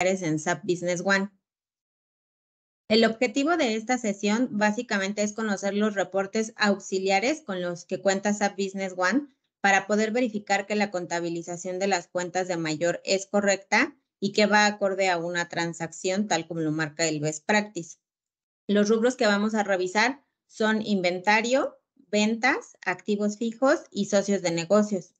en SAP Business One. El objetivo de esta sesión básicamente es conocer los reportes auxiliares con los que cuenta SAP Business One para poder verificar que la contabilización de las cuentas de mayor es correcta y que va acorde a una transacción tal como lo marca el best practice. Los rubros que vamos a revisar son inventario, ventas, activos fijos y socios de negocios.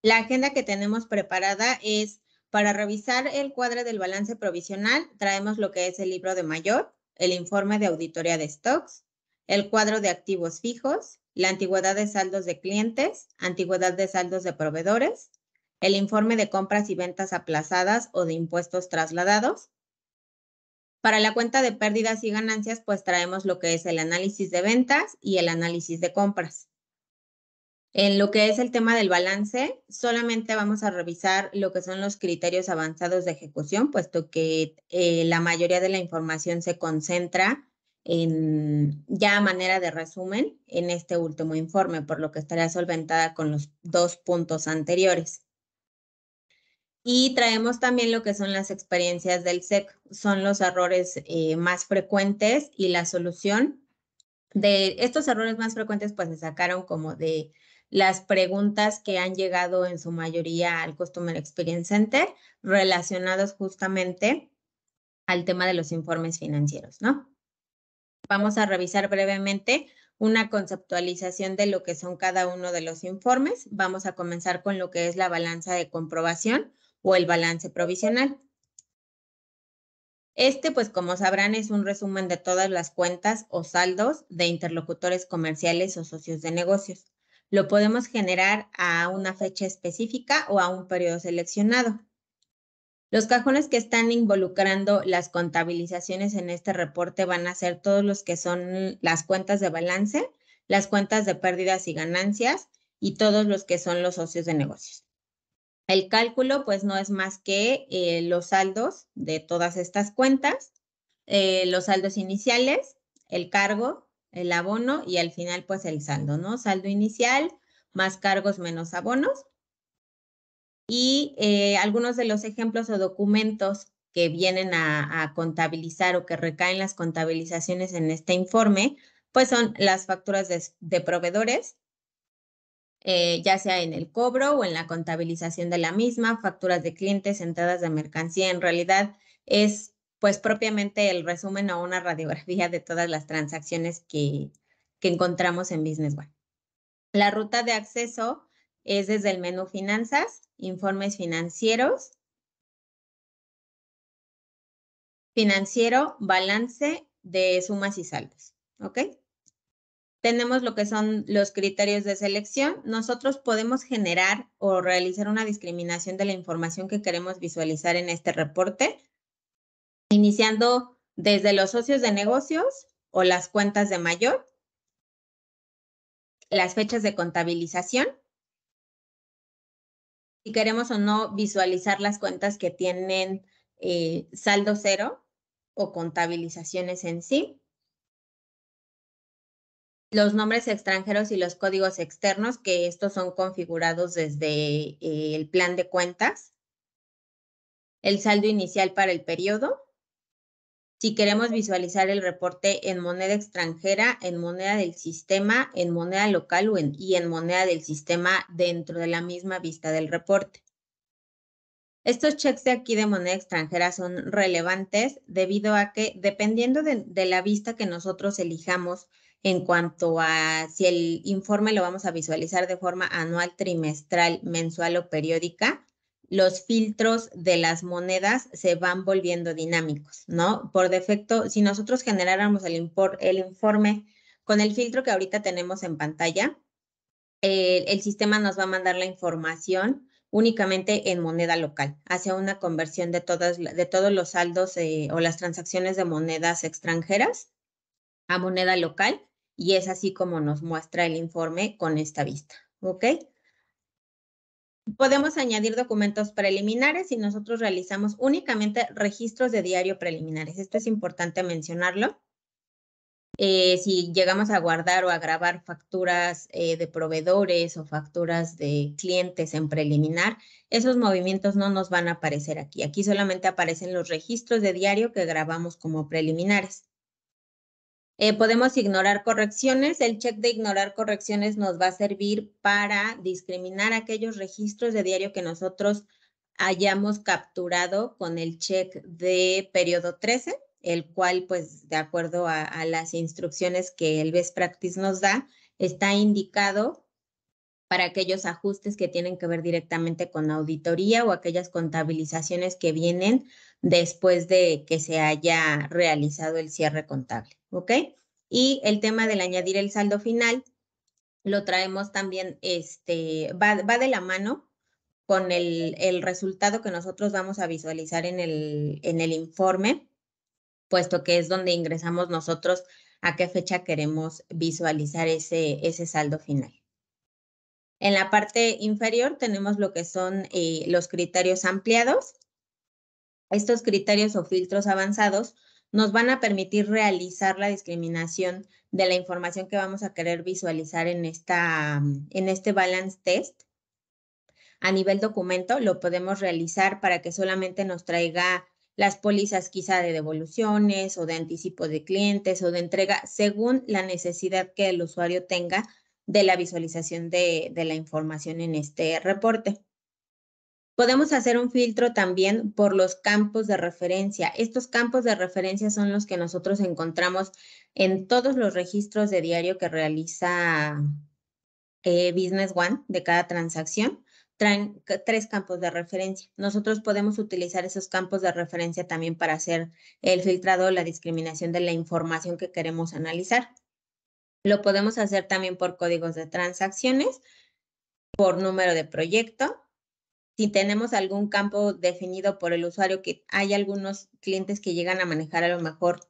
La agenda que tenemos preparada es para revisar el cuadro del balance provisional, traemos lo que es el libro de mayor, el informe de auditoría de stocks, el cuadro de activos fijos, la antigüedad de saldos de clientes, antigüedad de saldos de proveedores, el informe de compras y ventas aplazadas o de impuestos trasladados. Para la cuenta de pérdidas y ganancias, pues traemos lo que es el análisis de ventas y el análisis de compras. En lo que es el tema del balance, solamente vamos a revisar lo que son los criterios avanzados de ejecución, puesto que eh, la mayoría de la información se concentra en, ya a manera de resumen en este último informe, por lo que estaría solventada con los dos puntos anteriores. Y traemos también lo que son las experiencias del SEC, son los errores eh, más frecuentes y la solución de estos errores más frecuentes pues se sacaron como de las preguntas que han llegado en su mayoría al Customer Experience Center relacionadas justamente al tema de los informes financieros, ¿no? Vamos a revisar brevemente una conceptualización de lo que son cada uno de los informes. Vamos a comenzar con lo que es la balanza de comprobación o el balance provisional. Este, pues como sabrán, es un resumen de todas las cuentas o saldos de interlocutores comerciales o socios de negocios. Lo podemos generar a una fecha específica o a un periodo seleccionado. Los cajones que están involucrando las contabilizaciones en este reporte van a ser todos los que son las cuentas de balance, las cuentas de pérdidas y ganancias y todos los que son los socios de negocios. El cálculo pues no es más que eh, los saldos de todas estas cuentas, eh, los saldos iniciales, el cargo, el abono y al final pues el saldo, ¿no? Saldo inicial más cargos menos abonos. Y eh, algunos de los ejemplos o documentos que vienen a, contabilizar o que recaen las contabilizaciones en este informe, pues son las facturas de, proveedores, eh, ya sea en el cobro o en la contabilización de la misma, facturas de clientes, entradas de mercancía. En realidad es pues propiamente el resumen o una radiografía de todas las transacciones que, encontramos en Business One. La ruta de acceso es desde el menú Finanzas, Informes Financieros, Financiero, Balance de Sumas y Saldos. ¿Ok? Tenemos lo que son los criterios de selección. Nosotros podemos generar o realizar una discriminación de la información que queremos visualizar en este reporte iniciando desde los socios de negocios o las cuentas de mayor, las fechas de contabilización, si queremos o no visualizar las cuentas que tienen eh, saldo cero o contabilizaciones en sí, los nombres extranjeros y los códigos externos, que estos son configurados desde eh, el plan de cuentas, el saldo inicial para el periodo, si queremos visualizar el reporte en moneda extranjera, en moneda del sistema, en moneda local o en, y en moneda del sistema dentro de la misma vista del reporte. Estos checks de aquí de moneda extranjera son relevantes debido a que dependiendo de la vista que nosotros elijamos en cuanto a si el informe lo vamos a visualizar de forma anual, trimestral, mensual o periódica, los filtros de las monedas se van volviendo dinámicos, ¿no? Por defecto, si nosotros generáramos el, informe con el filtro que ahorita tenemos en pantalla, el sistema nos va a mandar la información únicamente en moneda local, hacia una conversión de, todas, de todos los saldos eh, o las transacciones de monedas extranjeras a moneda local y es así como nos muestra el informe con esta vista, ¿ok? Podemos añadir documentos preliminares si nosotros realizamos únicamente registros de diario preliminares. Esto es importante mencionarlo. Eh, si llegamos a guardar o a grabar facturas eh, de proveedores o facturas de clientes en preliminar, esos movimientos no nos van a aparecer aquí. Aquí solamente aparecen los registros de diario que grabamos como preliminares. Eh, podemos ignorar correcciones. El check de ignorar correcciones nos va a servir para discriminar aquellos registros de diario que nosotros hayamos capturado con el check de periodo 13, el cual, pues, de acuerdo a, a las instrucciones que el Best Practice nos da, está indicado para aquellos ajustes que tienen que ver directamente con auditoría o aquellas contabilizaciones que vienen después de que se haya realizado el cierre contable. ¿Ok? Y el tema del añadir el saldo final lo traemos también, este, va, de la mano con el, el, resultado que nosotros vamos a visualizar en el, en el informe, puesto que es donde ingresamos nosotros a qué fecha queremos visualizar ese, ese saldo final. En la parte inferior tenemos lo que son eh, los criterios ampliados. Estos criterios o filtros avanzados nos van a permitir realizar la discriminación de la información que vamos a querer visualizar en, esta, en este balance test. A nivel documento lo podemos realizar para que solamente nos traiga las pólizas quizá de devoluciones o de anticipo de clientes o de entrega según la necesidad que el usuario tenga de la visualización de, la información en este reporte. Podemos hacer un filtro también por los campos de referencia. Estos campos de referencia son los que nosotros encontramos en todos los registros de diario que realiza eh, Business One de cada transacción. Traen tres campos de referencia. Nosotros podemos utilizar esos campos de referencia también para hacer el filtrado, o la discriminación de la información que queremos analizar. Lo podemos hacer también por códigos de transacciones, por número de proyecto. Si tenemos algún campo definido por el usuario, que hay algunos clientes que llegan a manejar a lo mejor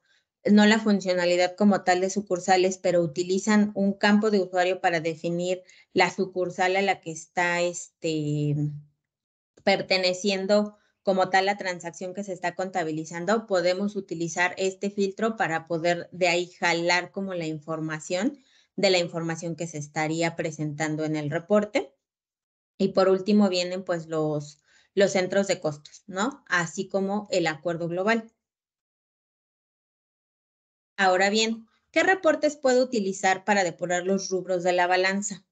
no la funcionalidad como tal de sucursales, pero utilizan un campo de usuario para definir la sucursal a la que está este, perteneciendo como tal la transacción que se está contabilizando, podemos utilizar este filtro para poder de ahí jalar como la información de la información que se estaría presentando en el reporte. Y por último vienen pues los, los centros de costos, ¿no? Así como el acuerdo global. Ahora bien, ¿qué reportes puedo utilizar para depurar los rubros de la balanza?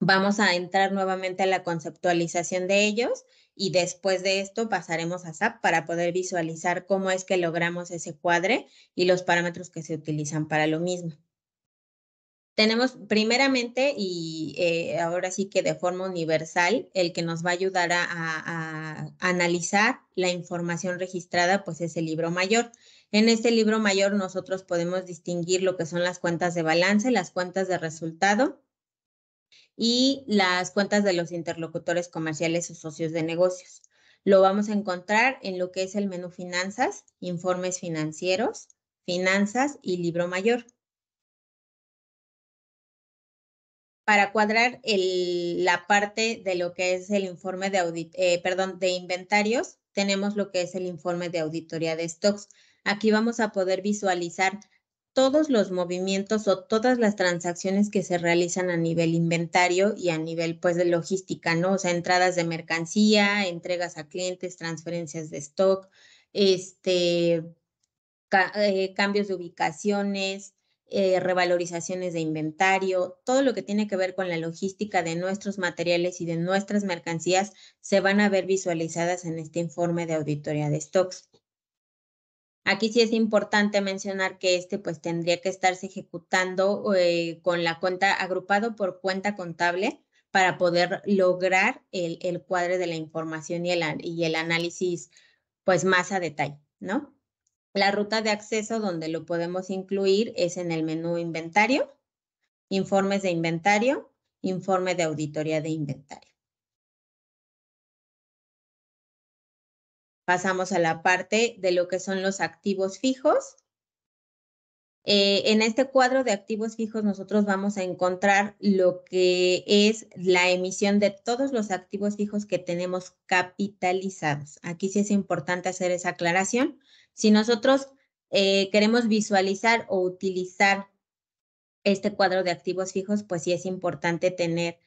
Vamos a entrar nuevamente a la conceptualización de ellos y después de esto pasaremos a SAP para poder visualizar cómo es que logramos ese cuadre y los parámetros que se utilizan para lo mismo. Tenemos primeramente y eh, ahora sí que de forma universal, el que nos va a ayudar a, a analizar la información registrada, pues es el libro mayor. En este libro mayor nosotros podemos distinguir lo que son las cuentas de balance, las cuentas de resultado, y las cuentas de los interlocutores comerciales o socios de negocios. Lo vamos a encontrar en lo que es el menú finanzas, informes financieros, finanzas y libro mayor. Para cuadrar la parte de lo que es el informe de, eh, perdón, de inventarios, tenemos lo que es el informe de auditoría de stocks. Aquí vamos a poder visualizar todos los movimientos o todas las transacciones que se realizan a nivel inventario y a nivel pues de logística, ¿no? O sea, entradas de mercancía, entregas a clientes, transferencias de stock, este, eh, cambios de ubicaciones, eh, revalorizaciones de inventario, todo lo que tiene que ver con la logística de nuestros materiales y de nuestras mercancías se van a ver visualizadas en este informe de auditoría de stocks. Aquí sí es importante mencionar que este pues tendría que estarse ejecutando eh, con la cuenta agrupado por cuenta contable para poder lograr el, cuadro de la información y el, y el análisis pues más a detalle, ¿no? La ruta de acceso donde lo podemos incluir es en el menú inventario, informes de inventario, informe de auditoría de inventario. pasamos a la parte de lo que son los activos fijos. Eh, en este cuadro de activos fijos nosotros vamos a encontrar lo que es la emisión de todos los activos fijos que tenemos capitalizados. Aquí sí es importante hacer esa aclaración. Si nosotros eh, queremos visualizar o utilizar este cuadro de activos fijos, pues sí es importante tener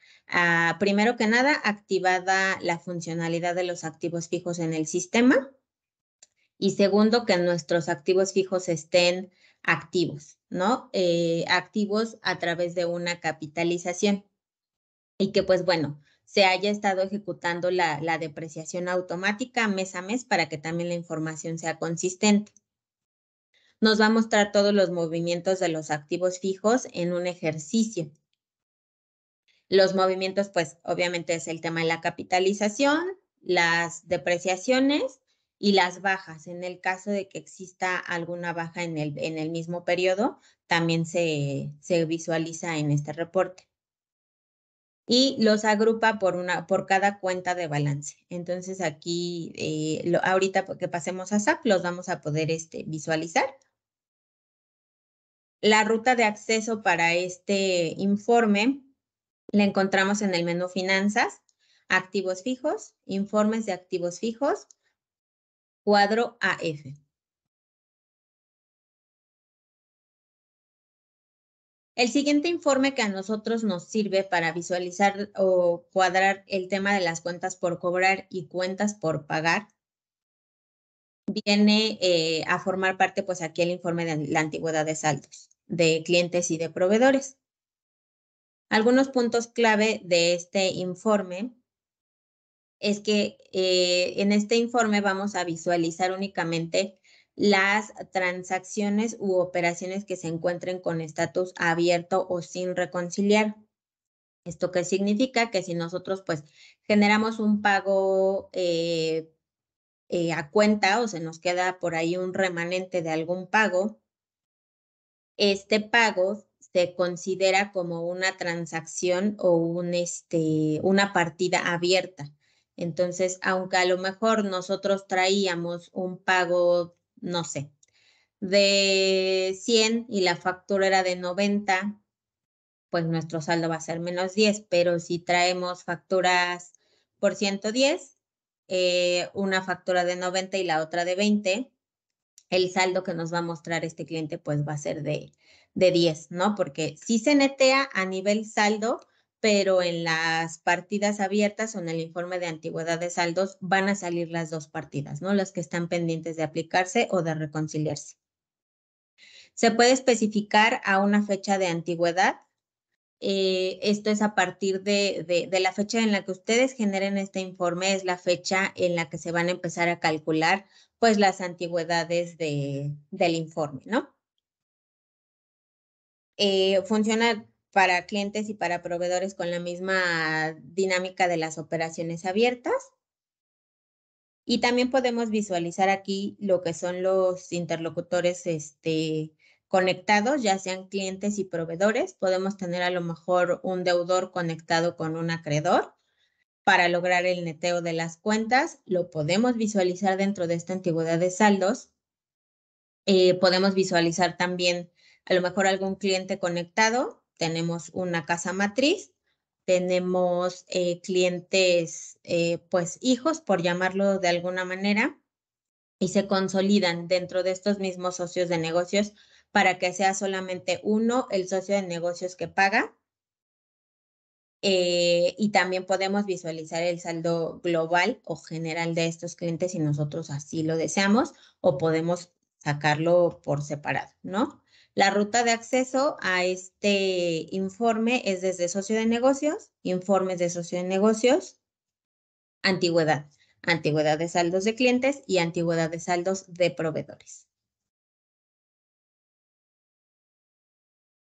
primero que nada, activada la funcionalidad de los activos fijos en el sistema. Y segundo, que nuestros activos fijos estén activos, ¿no? Eh, activos a través de una capitalización. Y que, pues bueno, se haya estado ejecutando la depreciación automática mes a mes para que también la información sea consistente nos va a mostrar todos los movimientos de los activos fijos en un ejercicio. Los movimientos, pues obviamente es el tema de la capitalización, las depreciaciones y las bajas. En el caso de que exista alguna baja en el, en el mismo periodo, también se, visualiza en este reporte y los agrupa por, una, por cada cuenta de balance. Entonces aquí, eh, lo, ahorita que pasemos a SAP, los vamos a poder este, visualizar. La ruta de acceso para este informe la encontramos en el menú Finanzas, Activos fijos, Informes de activos fijos, cuadro AF. El siguiente informe que a nosotros nos sirve para visualizar o cuadrar el tema de las cuentas por cobrar y cuentas por pagar viene eh, a formar parte, pues aquí el informe de la antigüedad de saldos de clientes y de proveedores. Algunos puntos clave de este informe es que eh, en este informe vamos a visualizar únicamente las transacciones u operaciones que se encuentren con estatus abierto o sin reconciliar. ¿Esto que significa? Que si nosotros pues generamos un pago eh, eh, a cuenta o se nos queda por ahí un remanente de algún pago, este pago se considera como una transacción o un, este, una partida abierta. Entonces, aunque a lo mejor nosotros traíamos un pago, no sé, de 100 y la factura era de 90, pues nuestro saldo va a ser menos 10, pero si traemos facturas por 110, eh, una factura de 90 y la otra de 20, el saldo que nos va a mostrar este cliente pues va a ser de de 10, ¿no? Porque sí se netea a nivel saldo, pero en las partidas abiertas o en el informe de antigüedad de saldos van a salir las dos partidas, ¿no? Las que están pendientes de aplicarse o de reconciliarse. Se puede especificar a una fecha de antigüedad. Eh, esto es a partir de, la fecha en la que ustedes generen este informe, es la fecha en la que se van a empezar a calcular pues las antigüedades del informe, ¿no? Eh, funciona para clientes y para proveedores con la misma dinámica de las operaciones abiertas. Y también podemos visualizar aquí lo que son los interlocutores este, conectados, ya sean clientes y proveedores. Podemos tener a lo mejor un deudor conectado con un acreedor para lograr el neteo de las cuentas. Lo podemos visualizar dentro de esta antigüedad de saldos. Eh, podemos visualizar también a lo mejor algún cliente conectado, tenemos una casa matriz, tenemos eh, clientes, eh, pues hijos, por llamarlo de alguna manera, y se consolidan dentro de estos mismos socios de negocios para que sea solamente uno el socio de negocios que paga. Eh, y también podemos visualizar el saldo global o general de estos clientes si nosotros así lo deseamos o podemos sacarlo por separado, ¿no? La ruta de acceso a este informe es desde socio de negocios, informes de socio de negocios, antigüedad, antigüedad de saldos de clientes y antigüedad de saldos de proveedores.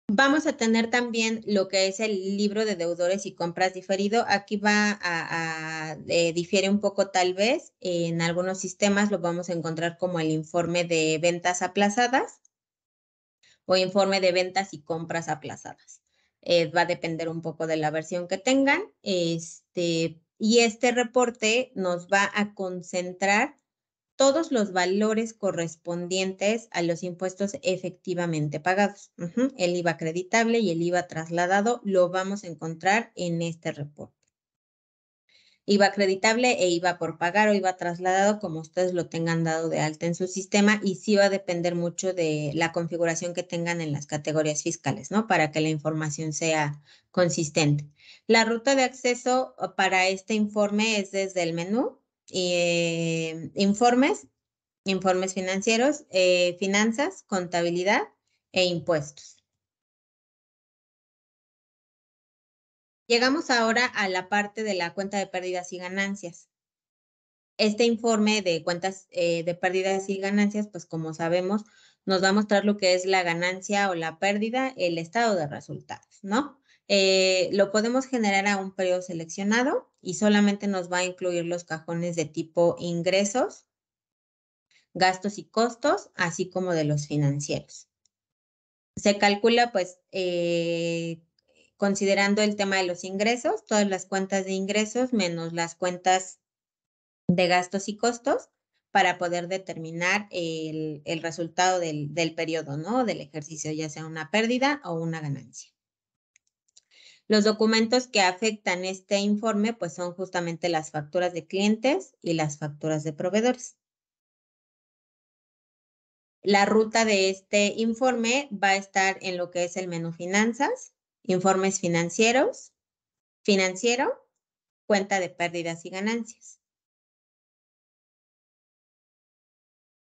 Vamos a tener también lo que es el libro de deudores y compras diferido. Aquí va a, eh, difiere un poco tal vez. En algunos sistemas lo vamos a encontrar como el informe de ventas aplazadas o informe de ventas y compras aplazadas. Eh, va a depender un poco de la versión que tengan. Este, y este reporte nos va a concentrar todos los valores correspondientes a los impuestos efectivamente pagados. El IVA acreditable y el IVA trasladado lo vamos a encontrar en este reporte. Iba acreditable e iba por pagar o iba trasladado, como ustedes lo tengan dado de alta en su sistema, y sí va a depender mucho de la configuración que tengan en las categorías fiscales, ¿no? Para que la información sea consistente. La ruta de acceso uh, para este informe es desde el menú eh, informes, informes financieros, eh, finanzas, contabilidad e impuestos. Llegamos ahora a la parte de la cuenta de pérdidas y ganancias. Este informe de cuentas eh, de pérdidas y ganancias, pues como sabemos, nos va a mostrar lo que es la ganancia o la pérdida, el estado de resultados, ¿no? Eh, lo podemos generar a un periodo seleccionado y solamente nos va a incluir los cajones de tipo ingresos, gastos y costos, así como de los financieros. Se calcula, pues, eh, considerando el tema de los ingresos, todas las cuentas de ingresos menos las cuentas de gastos y costos para poder determinar el, resultado del, del, periodo, ¿no? Del ejercicio, ya sea una pérdida o una ganancia. Los documentos que afectan este informe, pues son justamente las facturas de clientes y las facturas de proveedores. La ruta de este informe va a estar en lo que es el menú finanzas, informes financieros, financiero, cuenta de pérdidas y ganancias.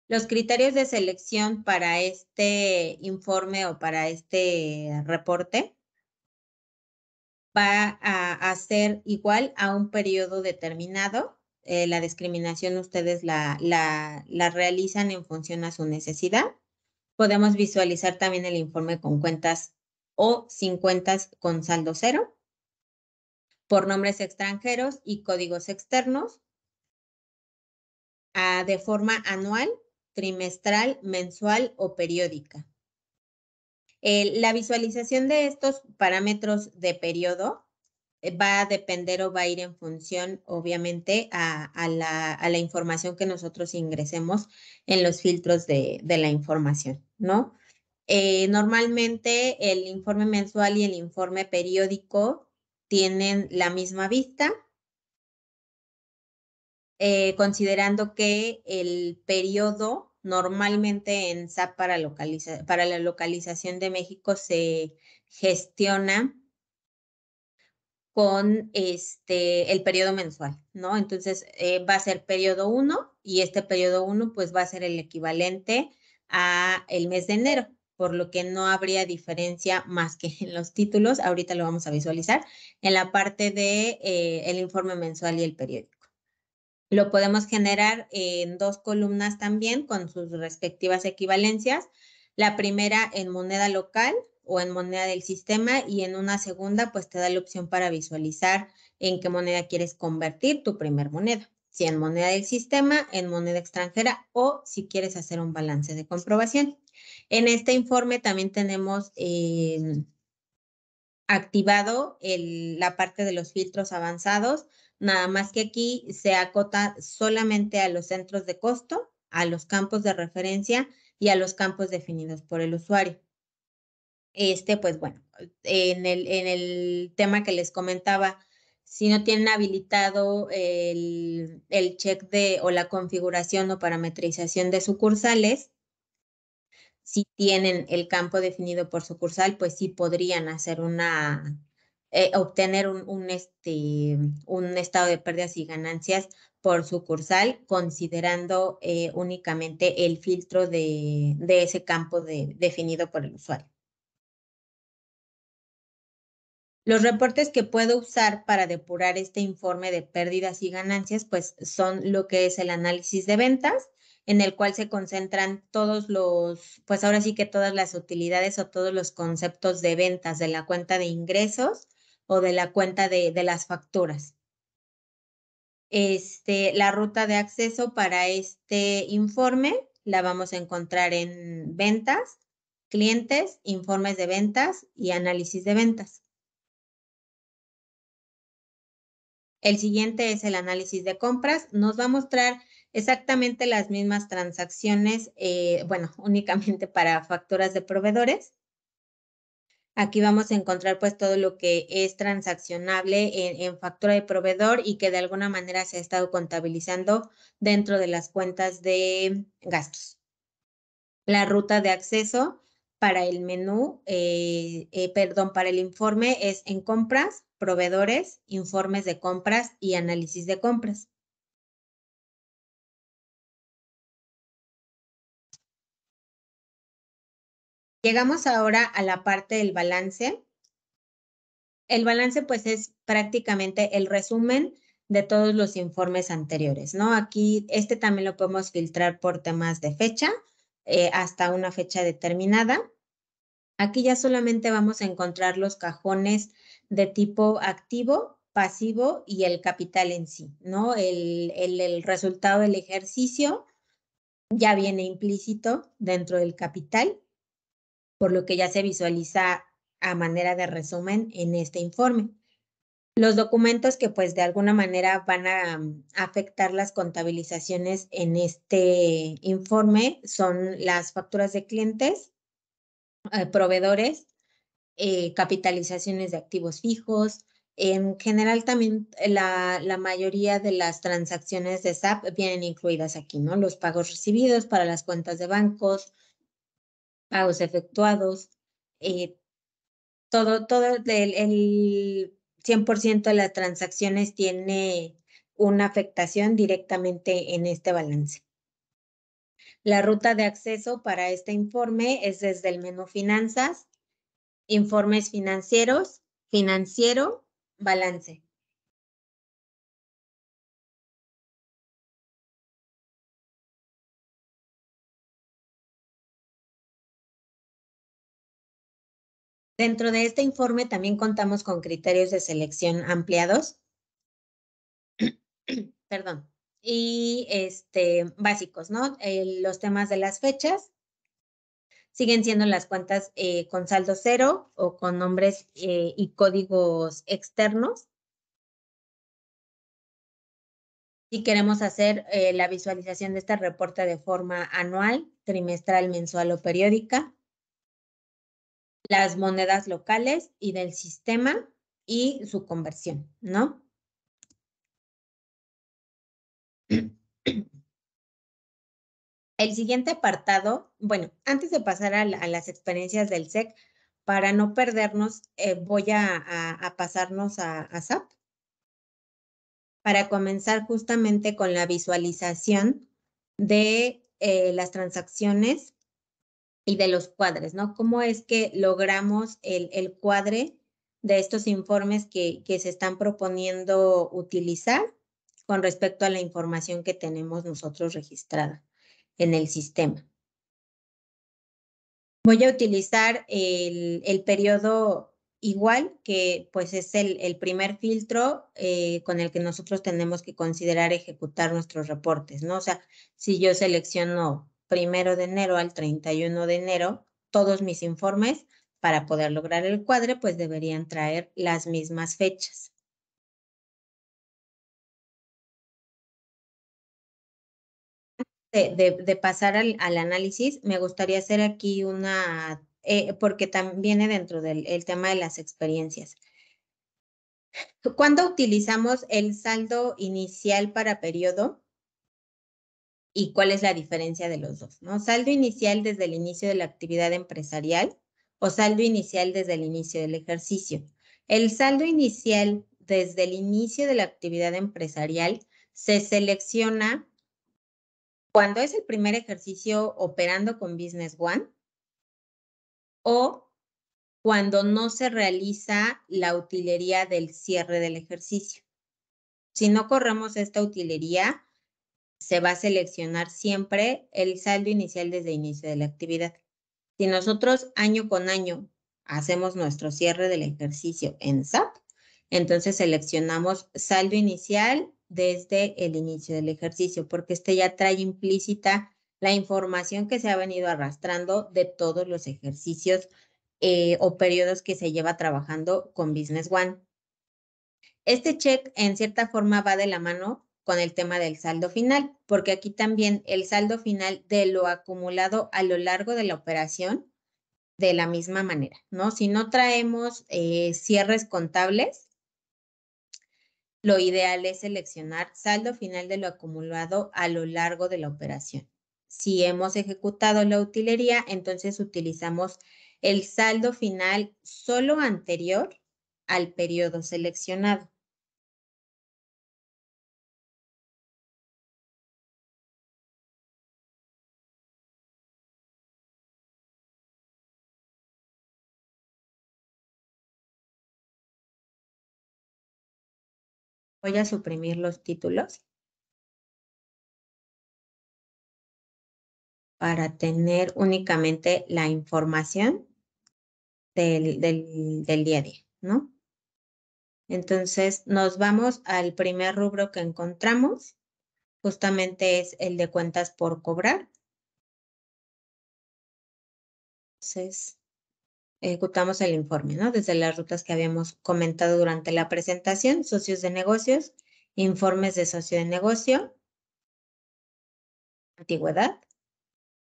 Los criterios de selección para este informe o para este reporte va a, ser igual a un periodo determinado. Eh, la discriminación ustedes la realizan en función a su necesidad. Podemos visualizar también el informe con cuentas o 50 con saldo cero, por nombres extranjeros y códigos externos, de forma anual, trimestral, mensual o periódica. la visualización de estos parámetros de periodo eh, va a depender o va a ir en función, obviamente, a, la, información que nosotros ingresemos en los filtros de, de la información, ¿no? Eh, normalmente el informe mensual y el informe periódico tienen la misma vista, eh, considerando que el periodo normalmente en SAP para, la localización de México se gestiona con este, el periodo mensual, ¿no? Entonces eh, va a ser periodo 1 y este periodo 1 pues va a ser el equivalente a el mes de enero por lo que no habría diferencia más que en los títulos, ahorita lo vamos a visualizar, en la parte de eh, el informe mensual y el periódico. Lo podemos generar en dos columnas también con sus respectivas equivalencias. La primera en moneda local o en moneda del sistema y en una segunda pues te da la opción para visualizar en qué moneda quieres convertir tu primer moneda si en moneda del sistema, en moneda extranjera o si quieres hacer un balance de comprobación. En este informe también tenemos em, activado la parte de los filtros avanzados, nada más que aquí se acota solamente a los centros de costo, a los campos de referencia y a los campos definidos por el usuario. Este, pues bueno, en el tema que les comentaba si no tienen habilitado el, check de o la configuración o parametrización de sucursales, si tienen el campo definido por sucursal, pues sí podrían hacer una, eh, obtener un, este, un estado de pérdidas y ganancias por sucursal, considerando eh, únicamente el filtro de, de ese campo definido por el usuario. Los reportes que puedo usar para depurar este informe de pérdidas y ganancias, pues son lo que es el análisis de ventas, en el cual se concentran todos los, pues ahora sí que todas las utilidades o todos los conceptos de ventas de la cuenta de ingresos o de la cuenta de, las facturas. Este, la ruta de acceso para este informe la vamos a encontrar en ventas, clientes, informes de ventas y análisis de ventas. El siguiente es el análisis de compras. Nos va a mostrar exactamente las mismas transacciones, eh, bueno, únicamente para facturas de proveedores. Aquí vamos a encontrar pues todo lo que es transaccionable en, factura de proveedor y que de alguna manera se ha estado contabilizando dentro de las cuentas de gastos. La ruta de acceso para el menú, eh, eh, perdón, para el informe es en compras proveedores, informes de compras y análisis de compras. Llegamos ahora a la parte del balance. El balance pues es prácticamente el resumen de todos los informes anteriores, ¿no? Aquí este también lo podemos filtrar por temas de fecha eh, hasta una fecha determinada. Aquí ya solamente vamos a encontrar los cajones de tipo activo, pasivo y el capital en sí, ¿no? El, resultado del ejercicio ya viene implícito dentro del capital, por lo que ya se visualiza a manera de resumen en este informe. Los documentos que pues de alguna manera van a mm, afectar las contabilizaciones en este informe son las facturas de clientes, eh, proveedores, eh, capitalizaciones de activos fijos. En general, también eh, la, la, mayoría de las transacciones de SAP vienen incluidas aquí, ¿no? Los pagos recibidos para las cuentas de bancos, pagos efectuados, todo, todo el 100% de las transacciones tiene una afectación directamente en este balance. La ruta de acceso para este informe es desde el menú Finanzas, Informes financieros, Financiero, Balance. Dentro de este informe también contamos con criterios de selección ampliados. Perdón y este, básicos, ¿no? los temas de las fechas siguen siendo las cuentas eh, con saldo cero o con nombres eh, y códigos externos. Si queremos hacer eh, la visualización de este reporte de forma anual, trimestral, mensual o periódica, las monedas locales y del sistema y su conversión, ¿no? El siguiente apartado, bueno, antes de pasar a, las experiencias del SEC, para no perdernos, eh, voy a, pasarnos a, SAP para comenzar justamente con la visualización de eh, las transacciones y de los cuadres, ¿no? ¿Cómo es que logramos el, cuadre de estos informes que, que se están proponiendo utilizar? con respecto a la información que tenemos nosotros registrada en el sistema. Voy a utilizar el, periodo igual, que pues es el, primer filtro eh, con el que nosotros tenemos que considerar ejecutar nuestros reportes, ¿no? O sea, si yo selecciono primero de enero al 31 de enero todos mis informes, para poder lograr el cuadre, pues deberían traer las mismas fechas. de, pasar al, análisis, me gustaría hacer aquí una, eh, porque también viene dentro del tema de las experiencias. ¿Cuándo utilizamos el saldo inicial para periodo? ¿Y cuál es la diferencia de los dos? ¿no? Saldo inicial desde el inicio de la actividad empresarial o saldo inicial desde el inicio del ejercicio. El saldo inicial desde el inicio de la actividad empresarial se selecciona cuando es el primer ejercicio operando con Business One o cuando no se realiza la utilería del cierre del ejercicio. Si no corremos esta utilería, se va a seleccionar siempre el saldo inicial desde inicio de la actividad. Si nosotros año con año hacemos nuestro cierre del ejercicio en SAP, entonces seleccionamos saldo inicial desde el inicio del ejercicio, porque este ya trae implícita la información que se ha venido arrastrando de todos los ejercicios eh, o periodos que se lleva trabajando con Business One. Este check, en cierta forma, va de la mano con el tema del saldo final, porque aquí también el saldo final de lo acumulado a lo largo de la operación, de la misma manera, ¿no? Si no traemos eh, cierres contables, lo ideal es seleccionar saldo final de lo acumulado a lo largo de la operación. Si hemos ejecutado la utilería, entonces utilizamos el saldo final solo anterior al periodo seleccionado. Voy a suprimir los títulos para tener únicamente la información del, día a día, ¿no? Entonces nos vamos al primer rubro que encontramos, justamente es el de cuentas por cobrar. Entonces, ejecutamos el informe, ¿no? Desde las rutas que habíamos comentado durante la presentación, socios de negocios, informes de socio de negocio, antigüedad,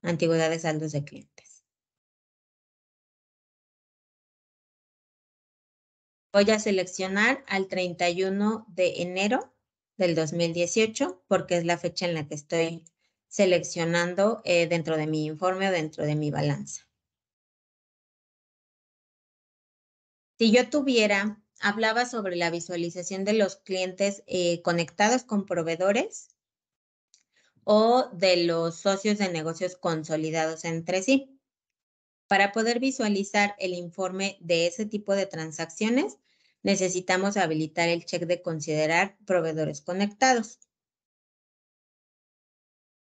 antigüedad de saldos de clientes. Voy a seleccionar al 31 de enero del 2018 porque es la fecha en la que estoy seleccionando eh, dentro de mi informe o dentro de mi balanza. Si yo tuviera, hablaba sobre la visualización de los clientes eh, conectados con proveedores o de los socios de negocios consolidados entre sí. Para poder visualizar el informe de ese tipo de transacciones, necesitamos habilitar el check de considerar proveedores conectados.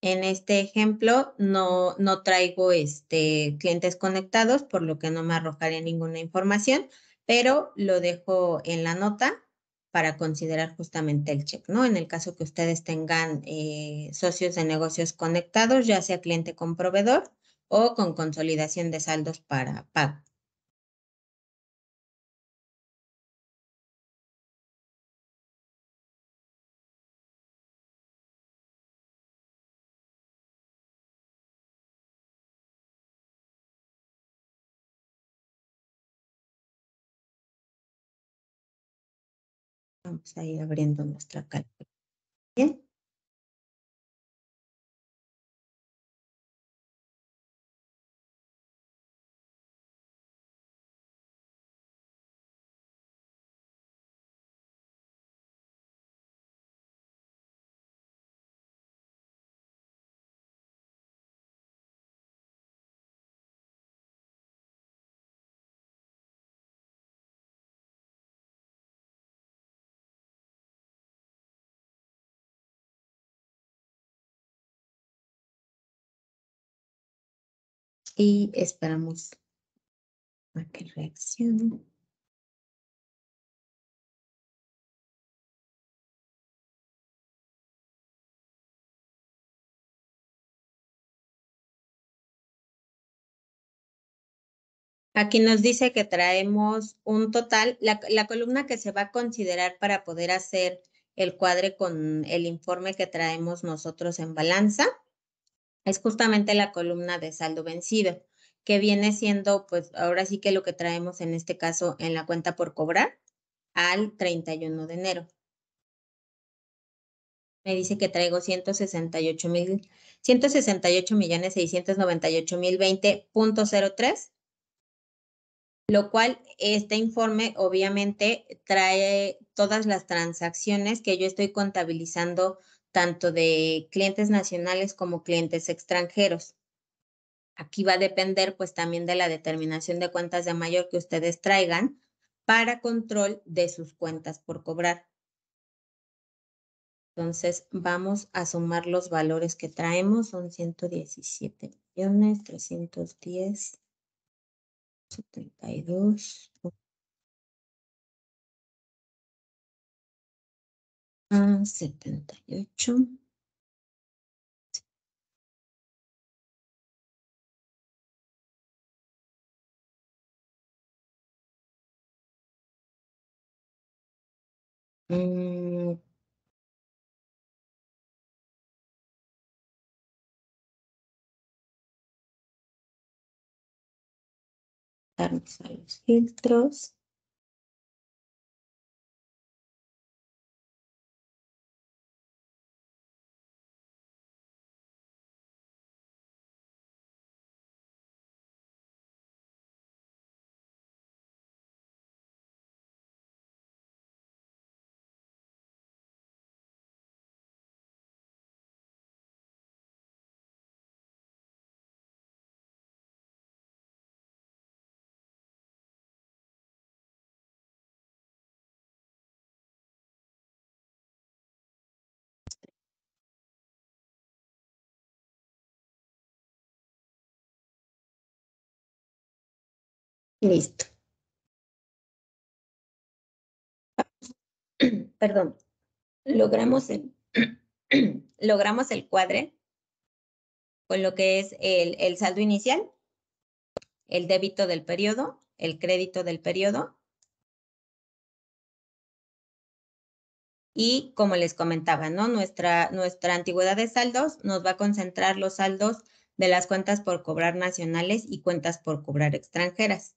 En este ejemplo, no, no traigo este, clientes conectados, por lo que no me arrojaré ninguna información, pero lo dejo en la nota para considerar justamente el check, ¿no? En el caso que ustedes tengan eh, socios de negocios conectados, ya sea cliente con proveedor o con consolidación de saldos para pago. Vamos a ir abriendo nuestra calculadora. Bien. y esperamos a que reaccione. Aquí nos dice que traemos un total, la, la, columna que se va a considerar para poder hacer el cuadre con el informe que traemos nosotros en balanza es justamente la columna de saldo vencido, que viene siendo, pues ahora sí que lo que traemos en este caso en la cuenta por cobrar al 31 de enero. Me dice que traigo 168 mil, mil lo cual este informe obviamente trae todas las transacciones que yo estoy contabilizando tanto de clientes nacionales como clientes extranjeros. Aquí va a depender pues también de la determinación de cuentas de mayor que ustedes traigan para control de sus cuentas por cobrar. Entonces vamos a sumar los valores que traemos, son 117 millones, 310, 32 78. Mm. a los filtros. Listo. Perdón. Logramos el, logramos el cuadre con lo que es el, saldo inicial, el débito del periodo, el crédito del periodo. Y como les comentaba, ¿no? Nuestra, nuestra antigüedad de saldos nos va a concentrar los saldos de las cuentas por cobrar nacionales y cuentas por cobrar extranjeras.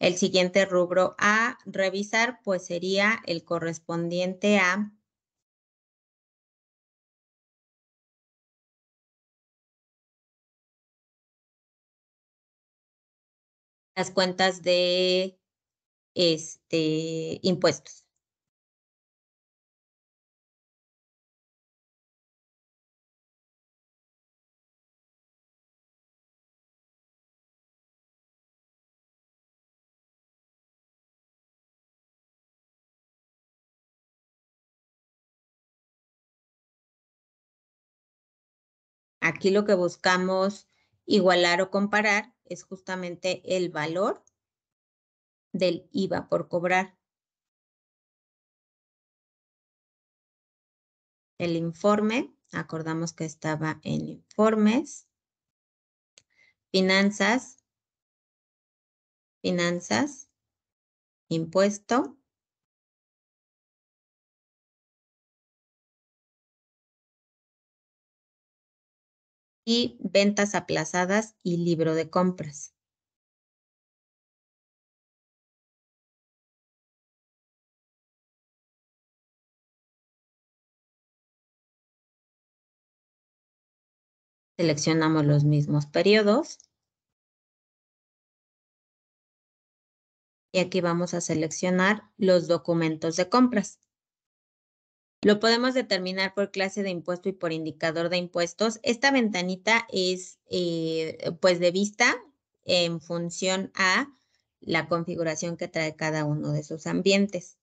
El siguiente rubro a revisar pues sería el correspondiente a las cuentas de este, impuestos. Aquí lo que buscamos igualar o comparar es justamente el valor del IVA por cobrar. El informe, acordamos que estaba en informes. Finanzas, finanzas, impuesto, y ventas aplazadas y libro de compras. Seleccionamos los mismos periodos. Y aquí vamos a seleccionar los documentos de compras. Lo podemos determinar por clase de impuesto y por indicador de impuestos. Esta ventanita es eh, pues de vista en función a la configuración que trae cada uno de sus ambientes.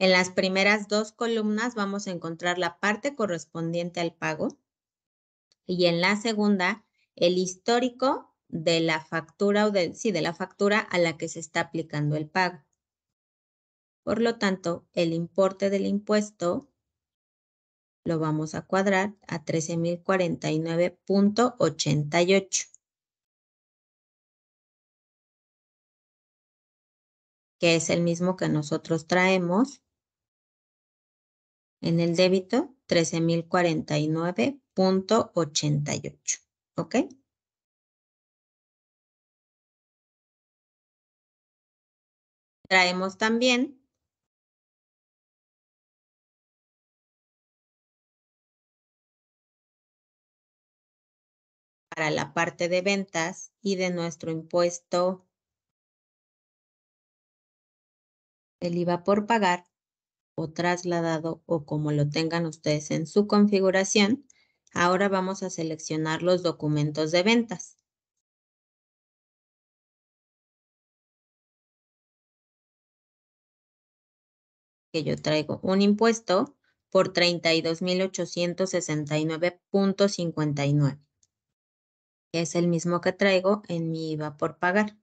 En las primeras dos columnas vamos a encontrar la parte correspondiente al pago y en la segunda el histórico de la factura o de, sí, de la factura a la que se está aplicando el pago. Por lo tanto, el importe del impuesto lo vamos a cuadrar a 13.049.88. que es el mismo que nosotros traemos en el débito 13.049.88. ¿Ok? Traemos también para la parte de ventas y de nuestro impuesto, el IVA por pagar o trasladado o como lo tengan ustedes en su configuración, Ahora vamos a seleccionar los documentos de ventas. que yo traigo un impuesto por 32.869.59, que es el mismo que traigo en mi IVA por pagar.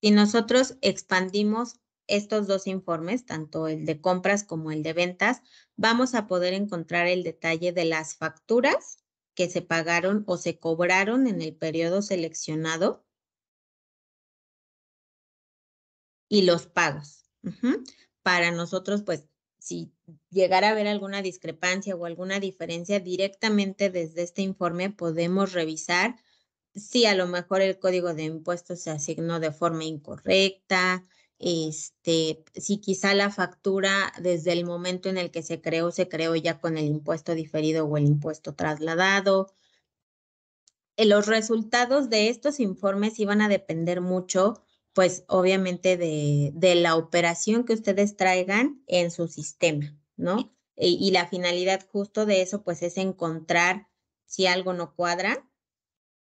Si nosotros expandimos estos dos informes, tanto el de compras como el de ventas, vamos a poder encontrar el detalle de las facturas que se pagaron o se cobraron en el periodo seleccionado y los pagos. Para nosotros, pues, si llegara a haber alguna discrepancia o alguna diferencia directamente desde este informe, podemos revisar si a lo mejor el código de impuestos se asignó de forma incorrecta, este, si quizá la factura desde el momento en el que se creó, se creó ya con el impuesto diferido o el impuesto trasladado. Eh, los resultados de estos informes iban a depender mucho, pues obviamente de, la operación que ustedes traigan en su sistema, ¿no? Eh, y la finalidad justo de eso, pues es encontrar si algo no cuadra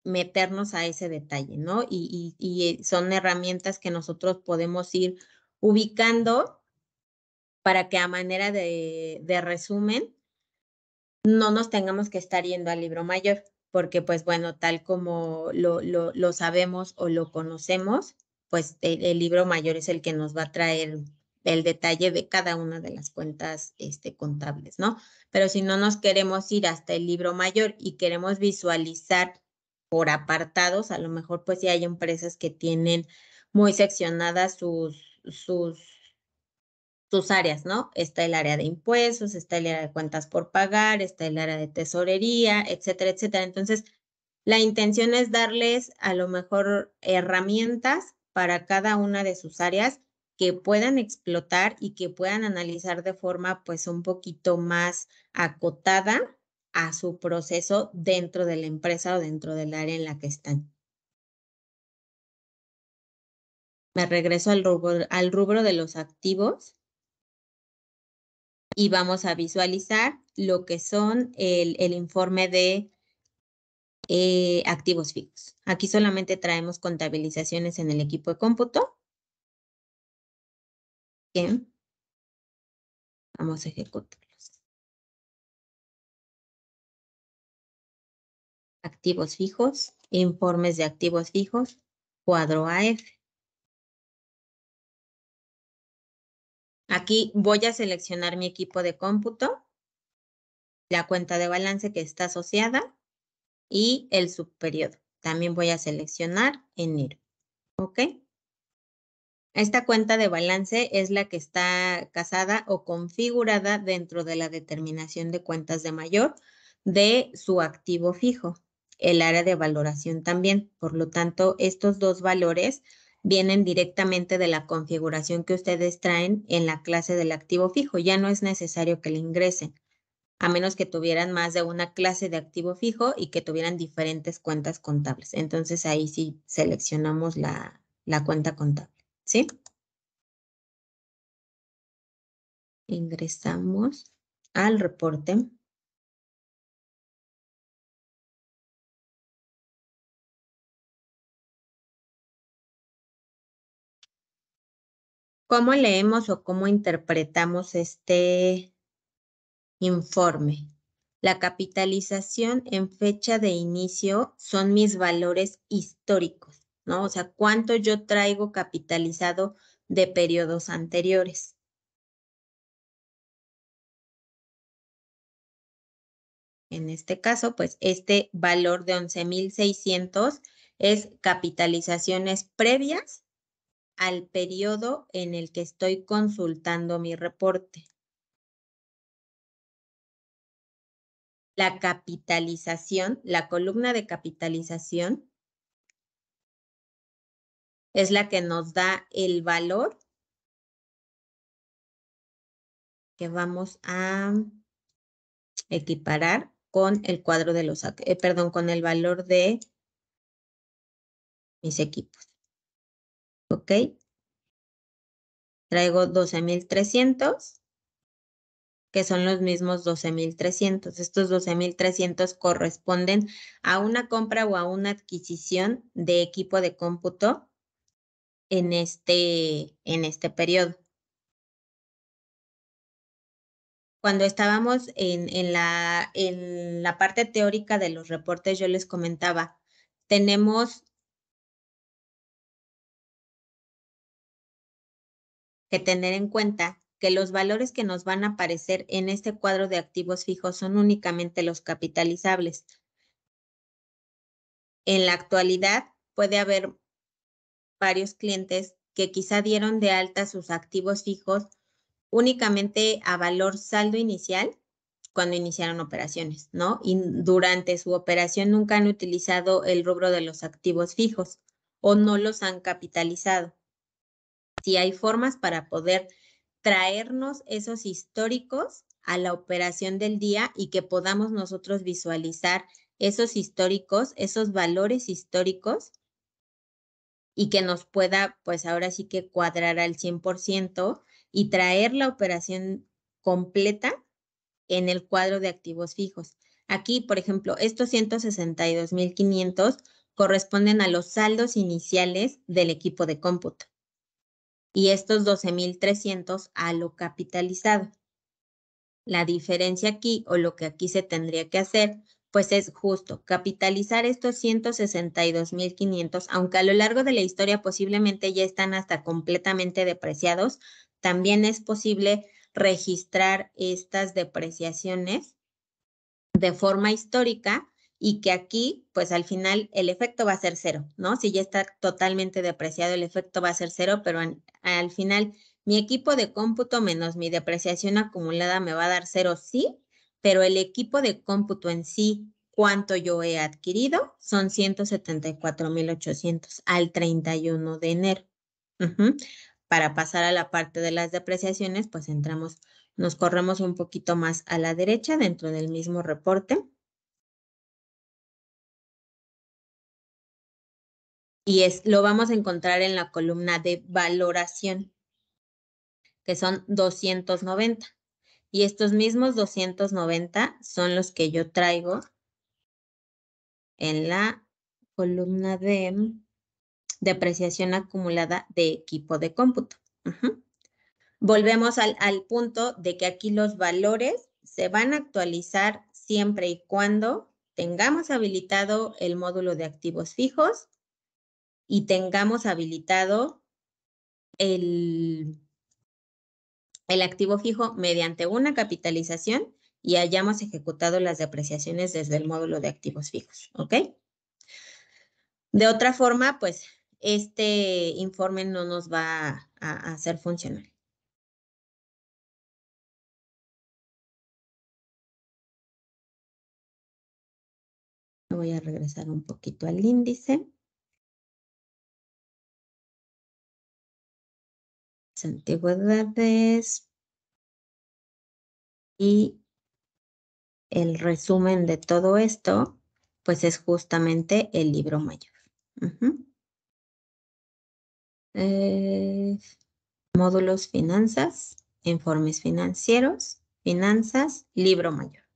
meternos a ese detalle, ¿no? Y, son herramientas que nosotros podemos ir ubicando para que a manera de, resumen no nos tengamos que estar yendo al libro mayor, porque pues bueno, tal como lo, sabemos o lo conocemos, pues el, libro mayor es el que nos va a traer el detalle de cada una de las cuentas este, contables, ¿no? Pero si no nos queremos ir hasta el libro mayor y queremos visualizar por apartados, a lo mejor pues ya hay empresas que tienen muy seccionadas sus, sus, sus áreas, ¿no? Está el área de impuestos, está el área de cuentas por pagar, está el área de tesorería, etcétera, etcétera. Entonces, la intención es darles a lo mejor herramientas para cada una de sus áreas que puedan explotar y que puedan analizar de forma pues un poquito más acotada a su proceso dentro de la empresa o dentro del área en la que están. Me regreso al rubro, al rubro de los activos y vamos a visualizar lo que son el, informe de eh, activos fijos. Aquí solamente traemos contabilizaciones en el equipo de cómputo. Bien. Vamos a ejecutar. activos fijos, informes de activos fijos, cuadro AF. Aquí voy a seleccionar mi equipo de cómputo, la cuenta de balance que está asociada y el subperiodo. También voy a seleccionar enero. ¿Ok? Esta cuenta de balance es la que está casada o configurada dentro de la determinación de cuentas de mayor de su activo fijo el área de valoración también. Por lo tanto, estos dos valores vienen directamente de la configuración que ustedes traen en la clase del activo fijo. Ya no es necesario que le ingresen, a menos que tuvieran más de una clase de activo fijo y que tuvieran diferentes cuentas contables. Entonces ahí sí seleccionamos la, cuenta contable, ¿sí? Ingresamos al reporte. ¿Cómo leemos o cómo interpretamos este informe? La capitalización en fecha de inicio son mis valores históricos, ¿no? O sea, cuánto yo traigo capitalizado de periodos anteriores. En este caso, pues este valor de 11.600 es capitalizaciones previas al periodo en el que estoy consultando mi reporte. La capitalización, la columna de capitalización, es la que nos da el valor que vamos a equiparar con el cuadro de los, eh, perdón, con el valor de mis equipos. ¿Ok? Traigo 12,300, que son los mismos 12,300. Estos 12,300 corresponden a una compra o a una adquisición de equipo de cómputo en este, en este periodo. Cuando estábamos en, en la parte teórica de los reportes, yo les comentaba, tenemos que tener en cuenta que los valores que nos van a aparecer en este cuadro de activos fijos son únicamente los capitalizables. En la actualidad puede haber varios clientes que quizá dieron de alta sus activos fijos únicamente a valor saldo inicial cuando iniciaron operaciones, ¿no? Y durante su operación nunca han utilizado el rubro de los activos fijos o no los han capitalizado si hay formas para poder traernos esos históricos a la operación del día y que podamos nosotros visualizar esos históricos, esos valores históricos y que nos pueda, pues ahora sí que cuadrar al 100% y traer la operación completa en el cuadro de activos fijos. Aquí, por ejemplo, estos 162.500 corresponden a los saldos iniciales del equipo de cómputo y estos 12.300 a lo capitalizado. La diferencia aquí o lo que aquí se tendría que hacer, pues es justo capitalizar estos 162.500, aunque a lo largo de la historia posiblemente ya están hasta completamente depreciados, también es posible registrar estas depreciaciones de forma histórica y que aquí, pues al final, el efecto va a ser cero, ¿no? Si ya está totalmente depreciado, el efecto va a ser cero, pero al final mi equipo de cómputo menos mi depreciación acumulada me va a dar cero, sí, pero el equipo de cómputo en sí, cuánto yo he adquirido, son 174.800 al 31 de enero. Para pasar a la parte de las depreciaciones, pues entramos, nos corremos un poquito más a la derecha dentro del mismo reporte. y lo vamos a encontrar en la columna de valoración, que son 290. Y estos mismos 290 son los que yo traigo en la columna de depreciación acumulada de equipo de cómputo. Volvemos al punto de que aquí los valores se van a actualizar siempre y cuando tengamos habilitado el módulo de activos fijos y tengamos habilitado el, el activo fijo mediante una capitalización y hayamos ejecutado las depreciaciones desde el módulo de activos fijos, ¿ok? De otra forma, pues, este informe no nos va a, hacer ser funcional. Voy a regresar un poquito al índice. antigüedades y el resumen de todo esto, pues es justamente el libro mayor. Eh, módulos finanzas, informes financieros, finanzas, libro mayor.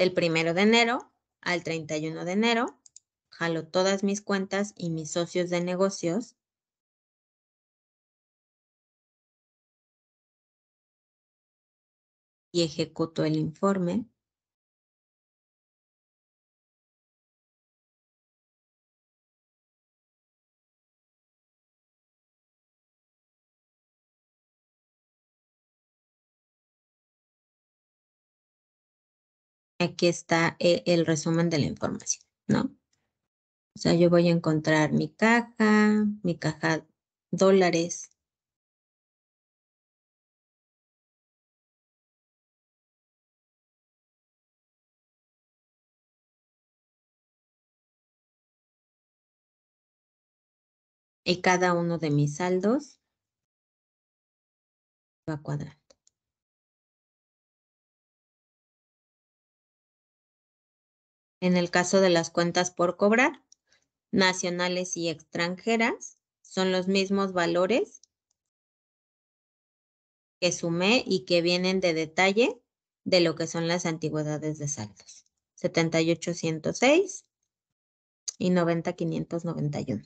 del 1 de enero al 31 de enero, jalo todas mis cuentas y mis socios de negocios. Y ejecuto el informe. aquí está e-, el, resumen de la información, ¿no? O sea, yo voy a encontrar mi caja, mi caja dólares, y cada uno de mis saldos va a cuadrar. en el caso de las cuentas por cobrar, nacionales y extranjeras, son los mismos valores que sumé y que vienen de detalle de lo que son las antigüedades de saldos. 7806 y 90591.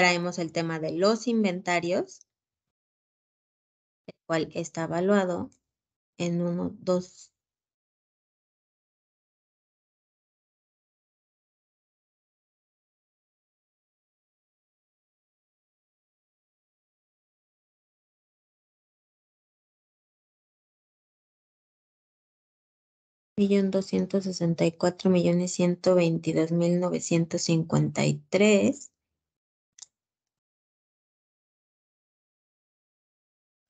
traemos el tema de los inventarios, el cual está evaluado en uno 2, millón doscientos sesenta y cuatro millones ciento veintidós mil novecientos cincuenta y tres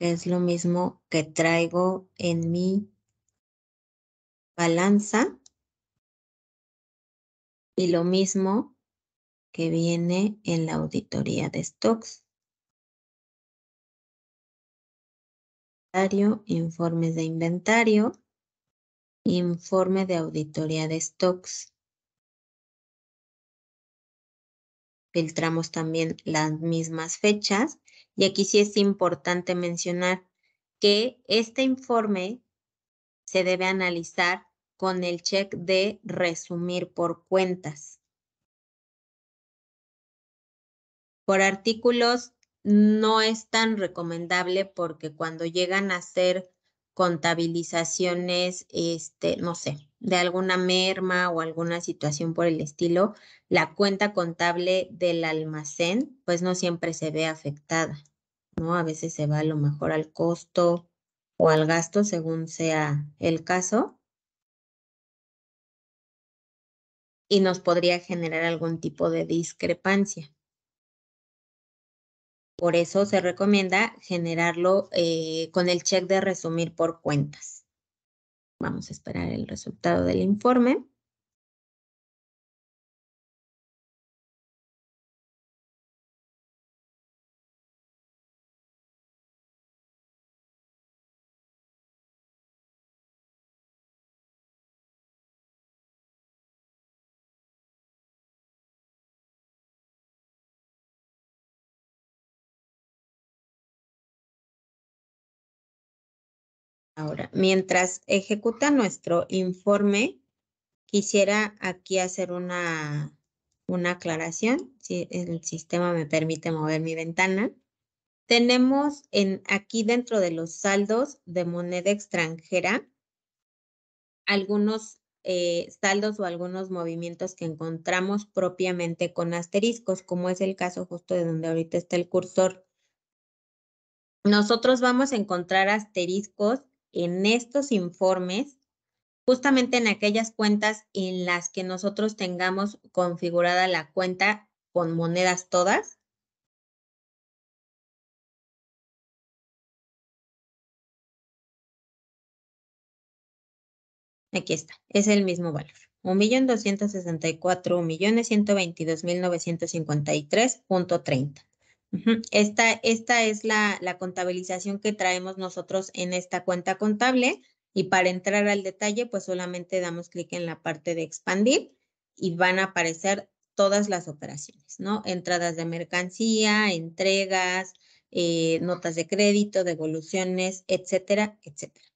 es lo mismo que traigo en mi balanza y lo mismo que viene en la auditoría de stocks. Informes de inventario, informe de auditoría de stocks. Filtramos también las mismas fechas y aquí sí es importante mencionar que este informe se debe analizar con el check de resumir por cuentas. Por artículos no es tan recomendable porque cuando llegan a hacer contabilizaciones, este, no sé, de alguna merma o alguna situación por el estilo, la cuenta contable del almacén pues no siempre se ve afectada. ¿no? A veces se va a lo mejor al costo o al gasto según sea el caso. Y nos podría generar algún tipo de discrepancia. Por eso se recomienda generarlo eh, con el check de resumir por cuentas. Vamos a esperar el resultado del informe. Ahora, mientras ejecuta nuestro informe, quisiera aquí hacer una, una aclaración, si el sistema me permite mover mi ventana. Tenemos en, aquí dentro de los saldos de moneda extranjera algunos eh, saldos o algunos movimientos que encontramos propiamente con asteriscos, como es el caso justo de donde ahorita está el cursor. Nosotros vamos a encontrar asteriscos en estos informes, justamente en aquellas cuentas en las que nosotros tengamos configurada la cuenta con monedas todas. Aquí está, es el mismo valor. 1.264.122.953.30. Esta, es la, contabilización que traemos nosotros en esta cuenta contable y para entrar al detalle, pues solamente damos clic en la parte de expandir y van a aparecer todas las operaciones, ¿no? Entradas de mercancía, entregas, eh, notas de crédito, devoluciones, etcétera, etcétera.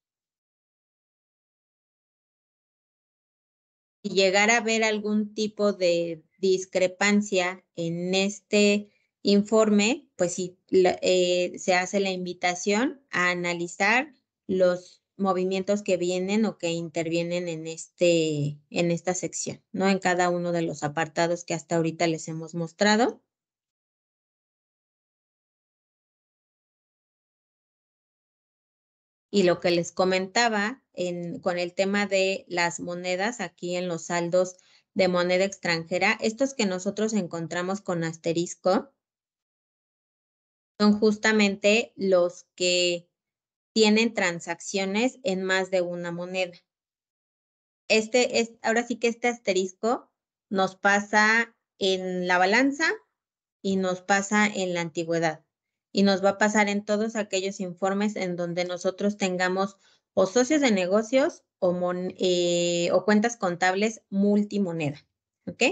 Si llegar a ver algún tipo de discrepancia en este informe, pues sí, eh, se hace la invitación a analizar los movimientos que vienen o que intervienen en, este, en esta sección, ¿no? En cada uno de los apartados que hasta ahorita les hemos mostrado. Y lo que les comentaba con el tema de las monedas, aquí en los saldos de moneda extranjera, estos que nosotros encontramos con asterisco, son justamente los que tienen transacciones en más de una moneda. Este es, ahora sí que este asterisco nos pasa en la balanza y nos pasa en la antigüedad y nos va a pasar en todos aquellos informes en donde nosotros tengamos o socios de negocios o, eh, o cuentas contables multimoneda. ¿Ok?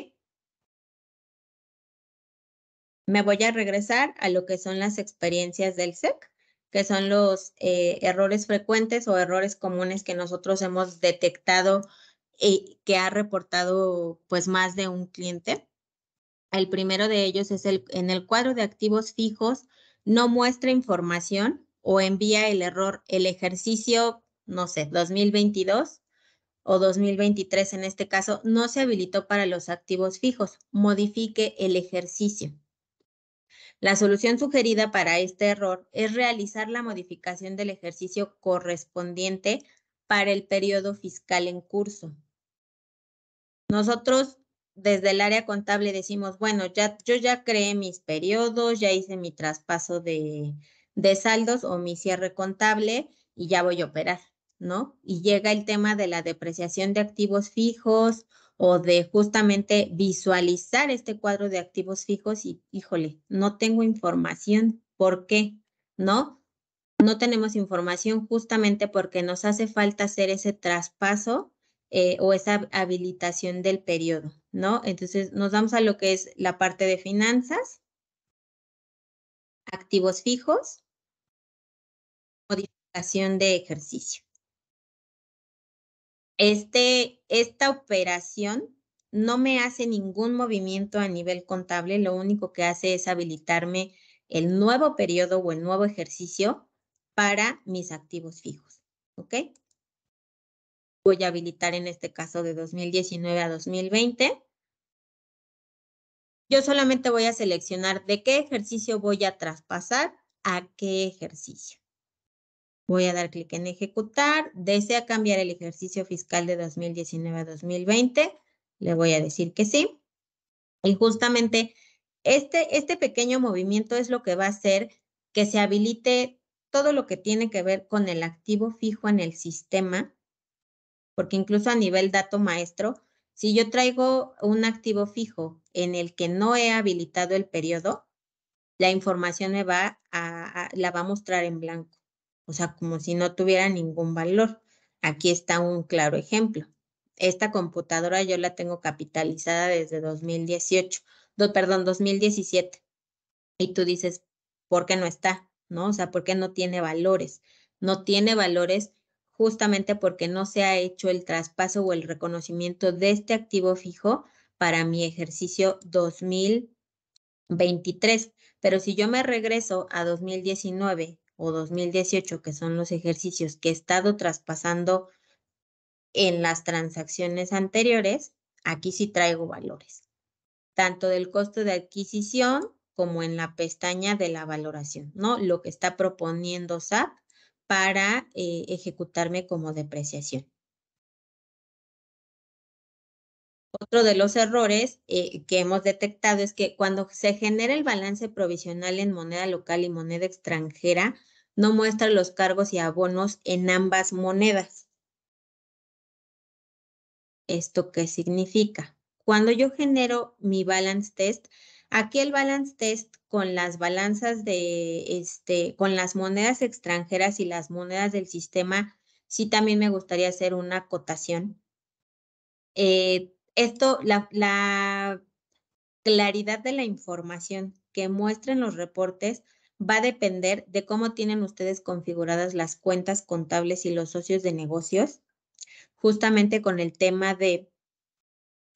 me voy a regresar a lo que son las experiencias del SEC, e que son los eh, errores frecuentes o errores comunes que nosotros hemos detectado y eh, que ha reportado pues más de un cliente. El primero de ellos es el, en el cuadro de activos fijos, no muestra información o envía el error el ejercicio, no sé, 2022 o 2023 en este caso, no se habilitó para los activos fijos. Modifique el ejercicio. La solución sugerida para este error es realizar la modificación del ejercicio correspondiente para el periodo fiscal en curso. Nosotros desde el área contable decimos, bueno, ya, yo ya creé mis periodos, ya hice mi traspaso de, de saldos o mi cierre contable y ya voy a operar, ¿no? Y llega el tema de la depreciación de activos fijos o de justamente visualizar este cuadro de activos fijos y, híjole, no tengo información. ¿Por qué? ¿No? No tenemos información justamente porque nos hace falta hacer ese traspaso eh, o esa habilitación del periodo, ¿no? Entonces nos vamos a lo que es la parte de finanzas, activos fijos, modificación de ejercicio. Este, esta operación no me hace ningún movimiento a nivel contable, lo único que hace es habilitarme el nuevo periodo o el nuevo ejercicio para mis activos fijos. ¿Ok? Voy a habilitar en este caso de 2019 a 2020. Yo solamente voy a seleccionar de qué ejercicio voy a traspasar a qué ejercicio. Voy a dar clic en ejecutar. ¿Desea cambiar el ejercicio fiscal de 2019 a 2020? Le voy a decir que sí. Y justamente este, este pequeño movimiento es lo que va a hacer que se habilite todo lo que tiene que ver con el activo fijo en el sistema, porque incluso a nivel dato maestro, si yo traigo un activo fijo en el que no he habilitado el periodo, la información me va a, la va a mostrar en blanco o sea, como si no tuviera ningún valor. Aquí está un claro ejemplo. Esta computadora yo la tengo capitalizada desde 2018, perdón, 2017. Y tú dices, ¿por qué no está? ¿No? O sea, ¿por qué no tiene valores? No tiene valores justamente porque no se ha hecho el traspaso o el reconocimiento de este activo fijo para mi ejercicio 2023. Pero si yo me regreso a 2019 o 2018, que son los ejercicios que he estado traspasando en las transacciones anteriores, aquí sí traigo valores, tanto del costo de adquisición como en la pestaña de la valoración, ¿no? Lo que está proponiendo SAP para eh, ejecutarme como depreciación. Otro de los errores eh, que hemos detectado es que cuando se genera el balance provisional en moneda local y moneda extranjera, no muestra los cargos y abonos en ambas monedas. ¿Esto qué significa? Cuando yo genero mi balance test, aquí el balance test con las balanzas de, este, con las monedas extranjeras y las monedas del sistema, sí también me gustaría hacer una acotación. Eh, esto, la, la claridad de la información que muestran los reportes va a depender de cómo tienen ustedes configuradas las cuentas contables y los socios de negocios, justamente con el tema de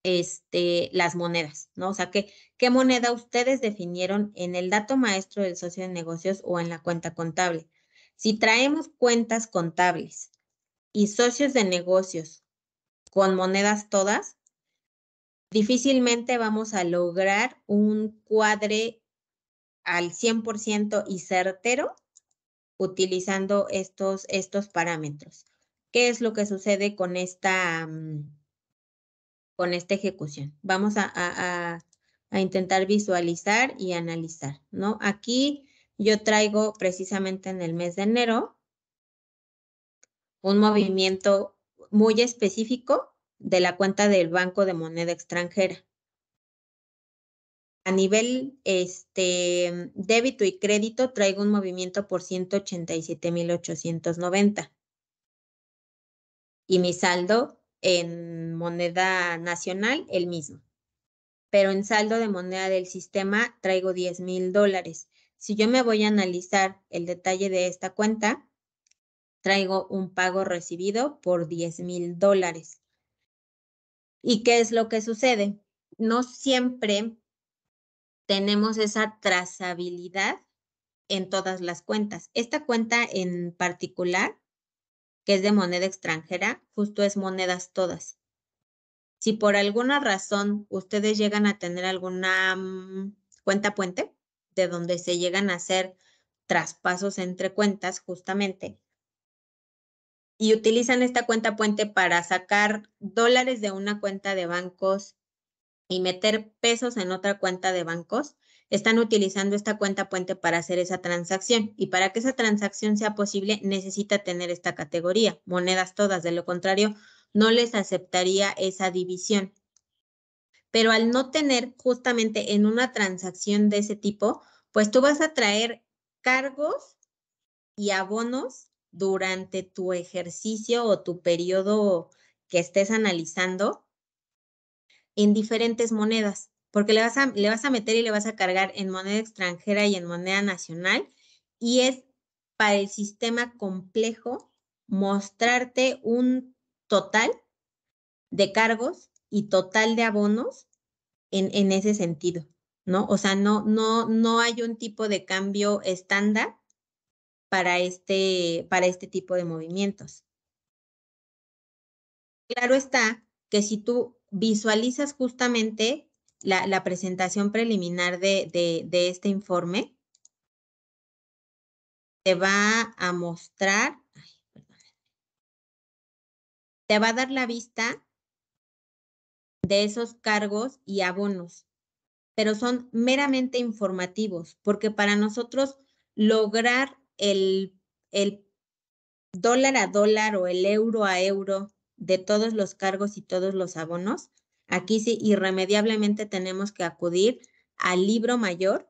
este, las monedas, ¿no? O sea, ¿qué, ¿qué moneda ustedes definieron en el dato maestro del socio de negocios o en la cuenta contable? Si traemos cuentas contables y socios de negocios con monedas todas, difícilmente vamos a lograr un cuadre al 100% y certero utilizando estos, estos parámetros. ¿Qué es lo que sucede con esta, mm, con ejecución? Vamos a, a intentar visualizar y analizar, ¿no? Aquí yo traigo precisamente en el mes de enero un movimiento muy específico de la cuenta del Banco de Moneda Extranjera a nivel este, débito y crédito traigo un movimiento por 187.890. Y mi saldo en moneda nacional, el mismo. Pero en saldo de moneda del sistema traigo $10,000. mil dólares. Si yo me voy a analizar el detalle de esta cuenta, traigo un pago recibido por $10,000. mil dólares. ¿Y qué es lo que sucede? No siempre tenemos esa trazabilidad en todas las cuentas. Esta cuenta en particular, que es de moneda extranjera, justo es monedas todas. Si por alguna razón ustedes llegan a tener alguna mm, cuenta puente, de donde se llegan a hacer traspasos entre cuentas justamente, y utilizan esta cuenta puente para sacar dólares de una cuenta de bancos y meter pesos en otra cuenta de bancos, están utilizando esta cuenta puente para hacer esa transacción. Y para que esa transacción sea posible, necesita tener esta categoría, monedas todas. De lo contrario, no les aceptaría esa división. Pero al no tener justamente en una transacción de ese tipo, pues tú vas a traer cargos y abonos durante tu ejercicio o tu periodo que estés analizando en diferentes monedas, porque le vas, a, le vas a meter y le vas a cargar en moneda extranjera y en moneda nacional, y es para el sistema complejo mostrarte un total de cargos y total de abonos en, en ese sentido, ¿no? O sea, no, no, no hay un tipo de cambio estándar para este, para este tipo de movimientos. Claro está que si tú visualizas justamente la, presentación preliminar de, este informe, te va a mostrar, te va a dar la vista de esos cargos y abonos, pero son meramente informativos, porque para nosotros lograr el dólar a dólar o el euro a euro de todos los cargos y todos los abonos, aquí sí irremediablemente tenemos que acudir al libro mayor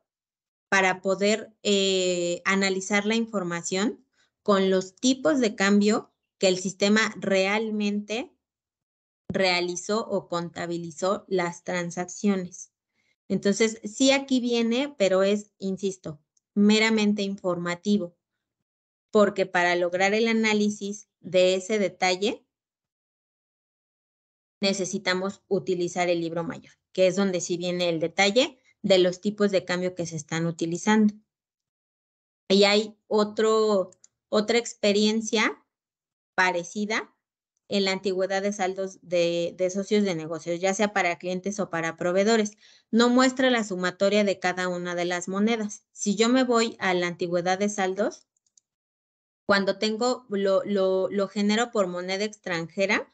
para poder eh, analizar la información con los tipos de cambio que el sistema realmente realizó o contabilizó las transacciones. Entonces, sí aquí viene, pero es, insisto, meramente informativo, porque para lograr el análisis de ese detalle, necesitamos utilizar el libro mayor, que es donde sí viene el detalle de los tipos de cambio que se están utilizando. Y hay otro, otra experiencia parecida en la antigüedad de saldos de, socios de negocios, ya sea para clientes o para proveedores. No muestra la sumatoria de cada una de las monedas. Si yo me voy a la antigüedad de saldos, cuando tengo, lo, lo genero por moneda extranjera,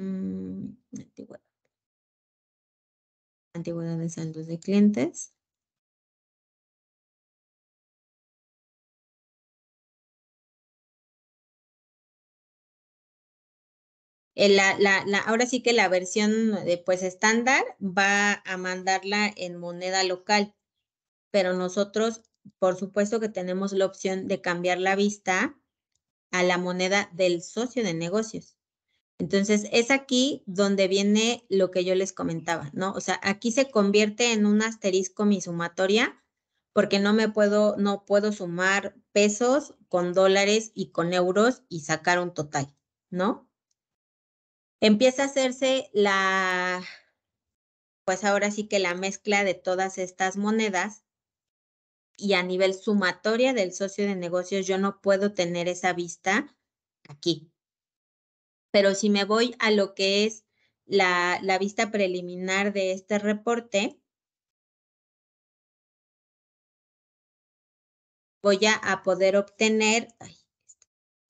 Mm, antigüedad. Antigüedad de saldos de clientes. Eh, la, ahora sí que la versión eh, pues estándar va a mandarla en moneda local, pero nosotros, por supuesto que tenemos la opción de cambiar la vista a la moneda del socio de negocios. Entonces, es aquí donde viene lo que yo les comentaba, ¿no? O sea, aquí se convierte en un asterisco mi sumatoria porque no me puedo, no puedo sumar pesos con dólares y con euros y sacar un total, ¿no? Empieza a hacerse la, pues ahora sí que la mezcla de todas estas monedas y a nivel sumatoria del socio de negocios yo no puedo tener esa vista aquí, pero si me voy a lo que es la, vista preliminar de este reporte, voy a, poder obtener,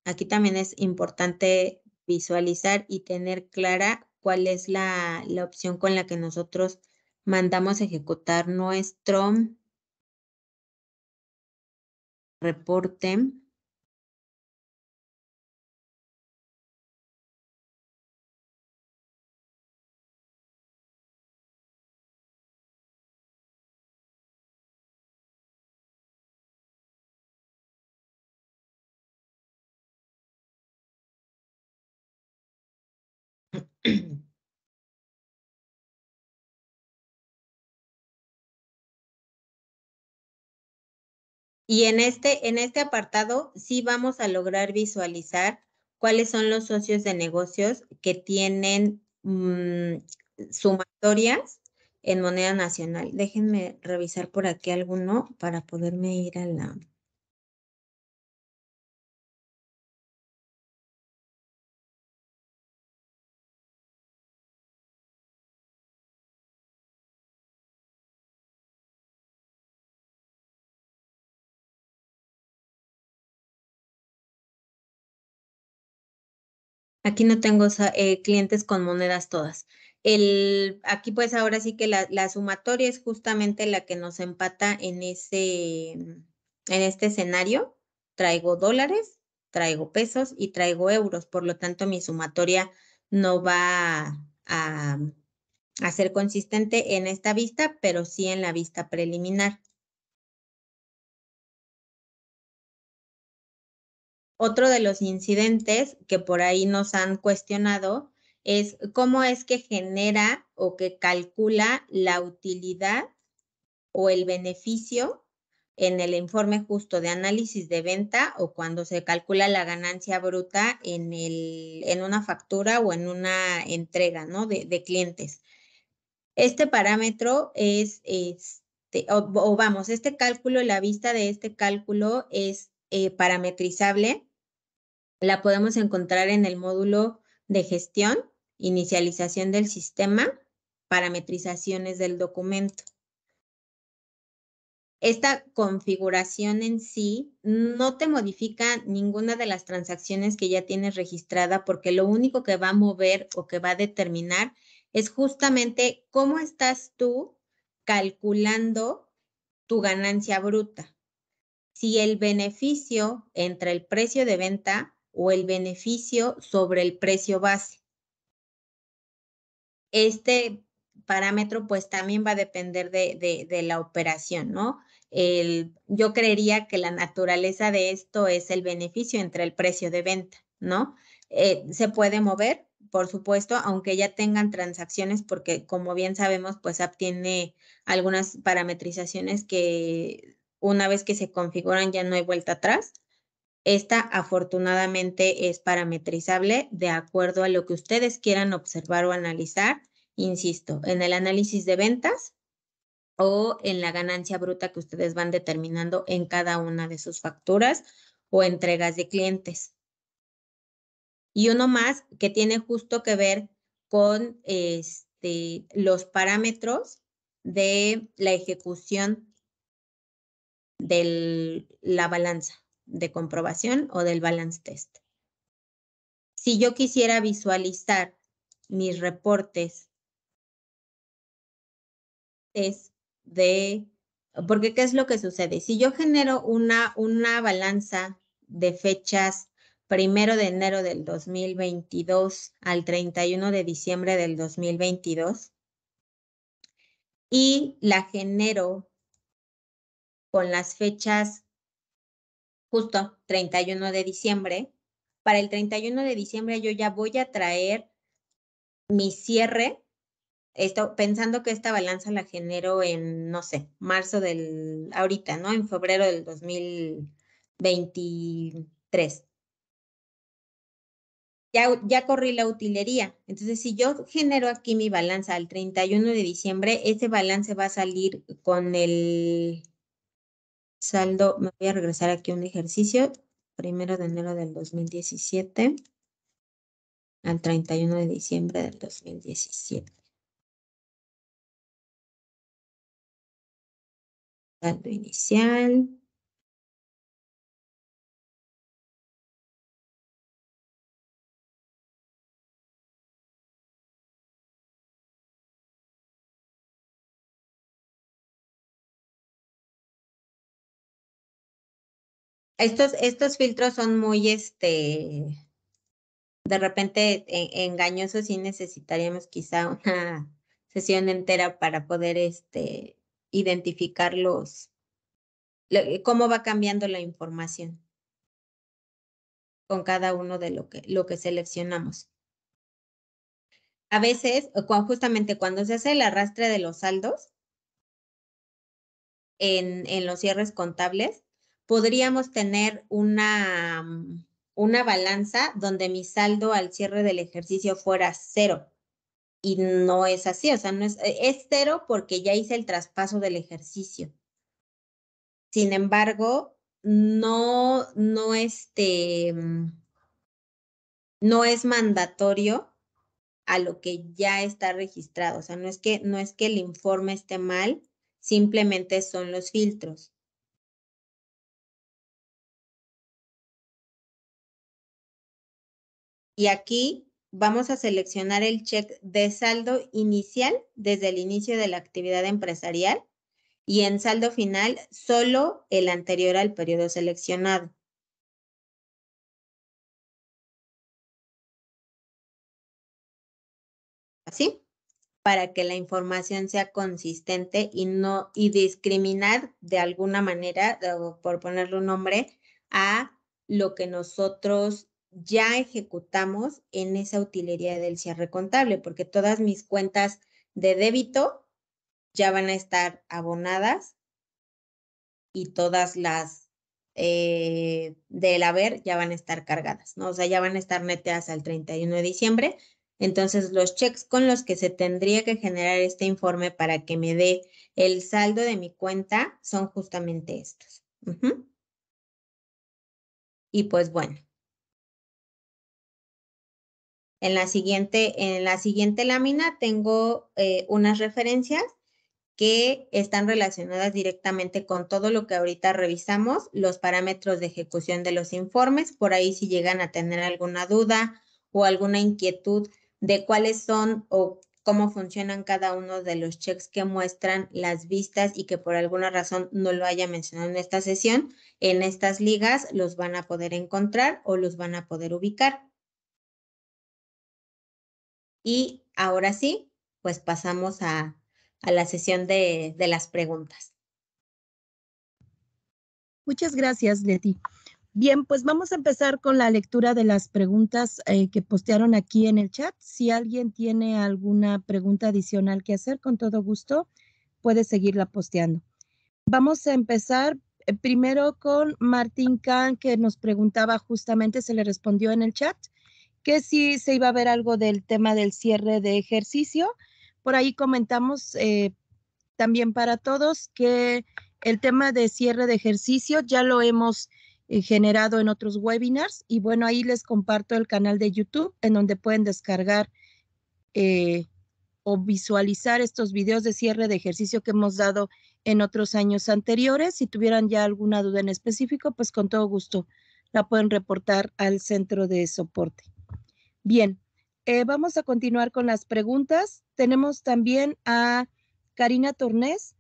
aquí también es importante visualizar y tener clara cuál es la, la opción con la que nosotros mandamos ejecutar nuestro reporte. Y en este, en este apartado sí vamos a lograr visualizar cuáles son los socios de negocios que tienen mm, sumatorias en moneda nacional. Déjenme revisar por aquí alguno para poderme ir a la... Aquí no tengo eh, clientes con monedas todas. El, aquí pues ahora sí que la, sumatoria es justamente la que nos empata en, ese, en este escenario. Traigo dólares, traigo pesos y traigo euros. Por lo tanto, mi sumatoria no va a, a ser consistente en esta vista, pero sí en la vista preliminar. Otro de los incidentes que por ahí nos han cuestionado es cómo es que genera o que calcula la utilidad o el beneficio en el informe justo de análisis de venta o cuando se calcula la ganancia bruta en, el, en una factura o en una entrega ¿no? de, clientes. Este parámetro es, este, o, vamos, este cálculo, la vista de este cálculo es eh, parametrizable la podemos encontrar en el módulo de gestión, inicialización del sistema, parametrizaciones del documento. Esta configuración en sí no te modifica ninguna de las transacciones que ya tienes registrada porque lo único que va a mover o que va a determinar es justamente cómo estás tú calculando tu ganancia bruta. Si el beneficio entre el precio de venta o el beneficio sobre el precio base. Este parámetro pues también va a depender de, de, la operación, ¿no? yo creería que la naturaleza de esto es el beneficio entre el precio de venta, ¿no? Eh, se puede mover, por supuesto, aunque ya tengan transacciones, porque como bien sabemos, pues app tiene algunas parametrizaciones que una vez que se configuran ya no hay vuelta atrás. Esta afortunadamente es parametrizable de acuerdo a lo que ustedes quieran observar o analizar, insisto, en el análisis de ventas o en la ganancia bruta que ustedes van determinando en cada una de sus facturas o entregas de clientes. Y uno más que tiene justo que ver con este, los parámetros de la ejecución de la balanza de comprobación o del balance test. Si yo quisiera visualizar mis reportes de, porque ¿qué es lo que sucede? Si yo genero una, una balanza de fechas primero de enero del 2022 al 31 de diciembre del 2022 y la genero con las fechas justo 31 de diciembre. Para el 31 de diciembre yo ya voy a traer mi cierre, esto, pensando que esta balanza la genero en, no sé, marzo del, ahorita, ¿no? En febrero del 2023. Ya, ya, corrí la utilería. Entonces, si yo genero aquí mi balanza al 31 de diciembre, ese balance va a salir con el saldo, me voy a regresar aquí a un ejercicio, primero de enero del 2017 al 31 de diciembre del 2017. Saldo inicial, Estos, filtros son muy, este, de repente e-, engañosos y necesitaríamos quizá una sesión entera para poder, este, identificarlos, eh, cómo va cambiando la información con cada uno de lo que, lo que seleccionamos. A veces, justamente cuando se hace el arrastre de los saldos en, en los cierres contables, podríamos tener una, mm, una balanza donde mi saldo al cierre del ejercicio fuera cero. Y no es así, o sea, no es, e, cero porque ya hice el traspaso del ejercicio. Sin embargo, no, no, este, mm, no es mandatorio a lo que ya está registrado. O sea, no es que, no es que el informe esté mal, simplemente son los filtros. y aquí vamos a seleccionar el check de saldo inicial desde el inicio de la actividad empresarial y en saldo final solo el anterior al periodo seleccionado. Así, para que la información sea consistente y no y discriminar de alguna manera, por ponerle un nombre, a lo que nosotros ya ejecutamos en esa utilería del cierre contable, porque todas mis cuentas de débito ya van a estar abonadas y todas las eh, del haber ya van a estar cargadas, ¿no? O sea, ya van a estar neteadas al 31 de diciembre. Entonces, los cheques con los que se tendría que generar este informe para que me dé el saldo de mi cuenta son justamente estos. Y pues bueno, en la siguiente, en la siguiente lámina tengo eh, unas referencias que están relacionadas directamente con todo lo que ahorita revisamos, los parámetros de ejecución de los informes, por ahí si llegan a tener alguna duda o alguna inquietud de cuáles son o cómo funcionan cada uno de los checks que muestran las vistas y que por alguna razón no lo haya mencionado en esta sesión, en estas ligas los van a poder encontrar o los van a poder ubicar. Y ahora sí, pues pasamos a, la sesión de, las preguntas. Muchas gracias, Leti. Bien, pues vamos a empezar con la lectura de las preguntas eh, que postearon aquí en el chat. Si alguien tiene alguna pregunta adicional que hacer, con todo gusto, puede seguirla posteando. Vamos a empezar eh, primero con Martín Kahn, que nos preguntaba justamente, se le respondió en el chat, que si se iba a ver algo del tema del cierre de ejercicio. Por ahí comentamos eh, también para todos que el tema de cierre de ejercicio ya lo hemos eh, generado en otros webinars y bueno, ahí les comparto el canal de YouTube en donde pueden descargar eh, o visualizar estos videos de cierre de ejercicio que hemos dado en otros años anteriores. Si tuvieran ya alguna duda en específico, pues con todo gusto la pueden reportar al centro de soporte. Bien, eh, vamos a continuar con las preguntas. Tenemos también a Karina Tornés.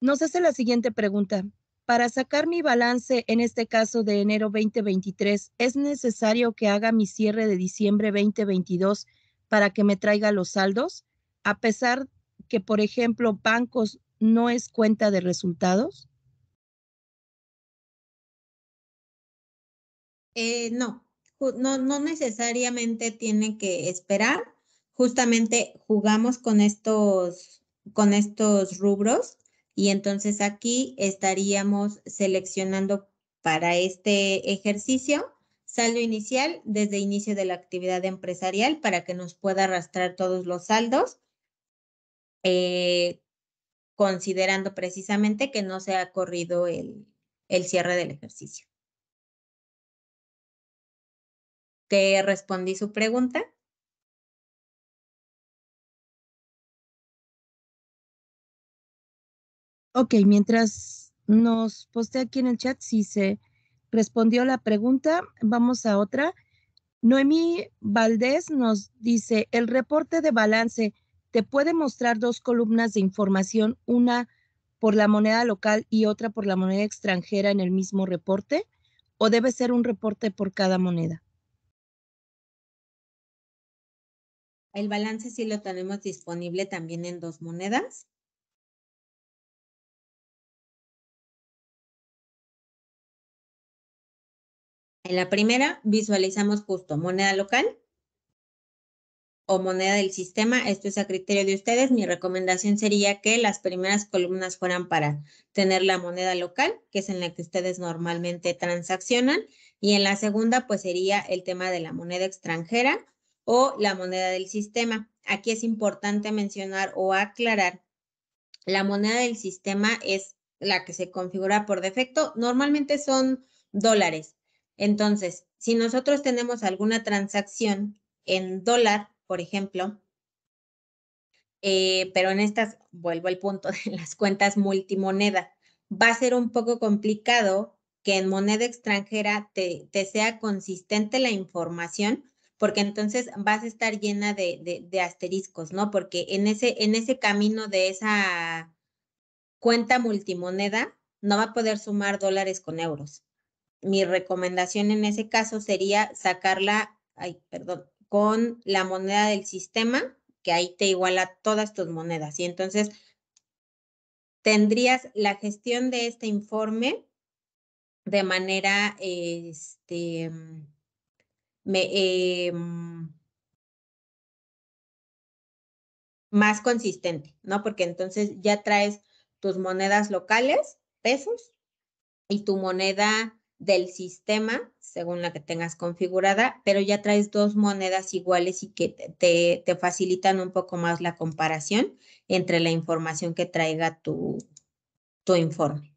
Nos hace la siguiente pregunta. Para sacar mi balance, en este caso de enero 2023, ¿es necesario que haga mi cierre de diciembre 2022 para que me traiga los saldos? A pesar que, por ejemplo, bancos no es cuenta de resultados. Eh, no, no, necesariamente tiene que esperar. Justamente jugamos con estos, con estos rubros y entonces aquí estaríamos seleccionando para este ejercicio saldo inicial desde inicio de la actividad empresarial para que nos pueda arrastrar todos los saldos, eh, considerando precisamente que no se ha corrido el cierre del ejercicio. ¿Te respondí su pregunta? Ok, mientras nos poste aquí en el chat si se respondió la pregunta, vamos a otra. Noemí Valdés nos dice, el reporte de balance te puede mostrar dos columnas de información, una por la moneda local y otra por la moneda extranjera en el mismo reporte, o debe ser un reporte por cada moneda? El balance sí lo tenemos disponible también en dos monedas. En la primera visualizamos justo moneda local o moneda del sistema. Esto es a criterio de ustedes. Mi recomendación sería que las primeras columnas fueran para tener la moneda local, que es en la que ustedes normalmente transaccionan. Y en la segunda, pues sería el tema de la moneda extranjera o la moneda del sistema. Aquí es importante mencionar o aclarar, la moneda del sistema es la que se configura por defecto. Normalmente son dólares. Entonces, si nosotros tenemos alguna transacción en dólar, por ejemplo, eh, pero en estas, vuelvo al punto de las cuentas multimoneda, va a ser un poco complicado que en moneda extranjera te sea consistente la información porque entonces vas a estar llena de, asteriscos, ¿no? Porque en ese, en ese camino de esa cuenta multimoneda, no va a poder sumar dólares con euros. Mi recomendación en ese caso sería sacarla, ay, perdón, con la moneda del sistema, que ahí te iguala todas tus monedas. Y entonces tendrías la gestión de este informe de manera, este, eh, mm, más consistente, ¿no? Porque entonces ya traes tus monedas locales, pesos, y tu moneda del sistema, según la que tengas configurada, pero ya traes dos monedas iguales y que te, te facilitan un poco más la comparación entre la información que traiga tu, tu informe.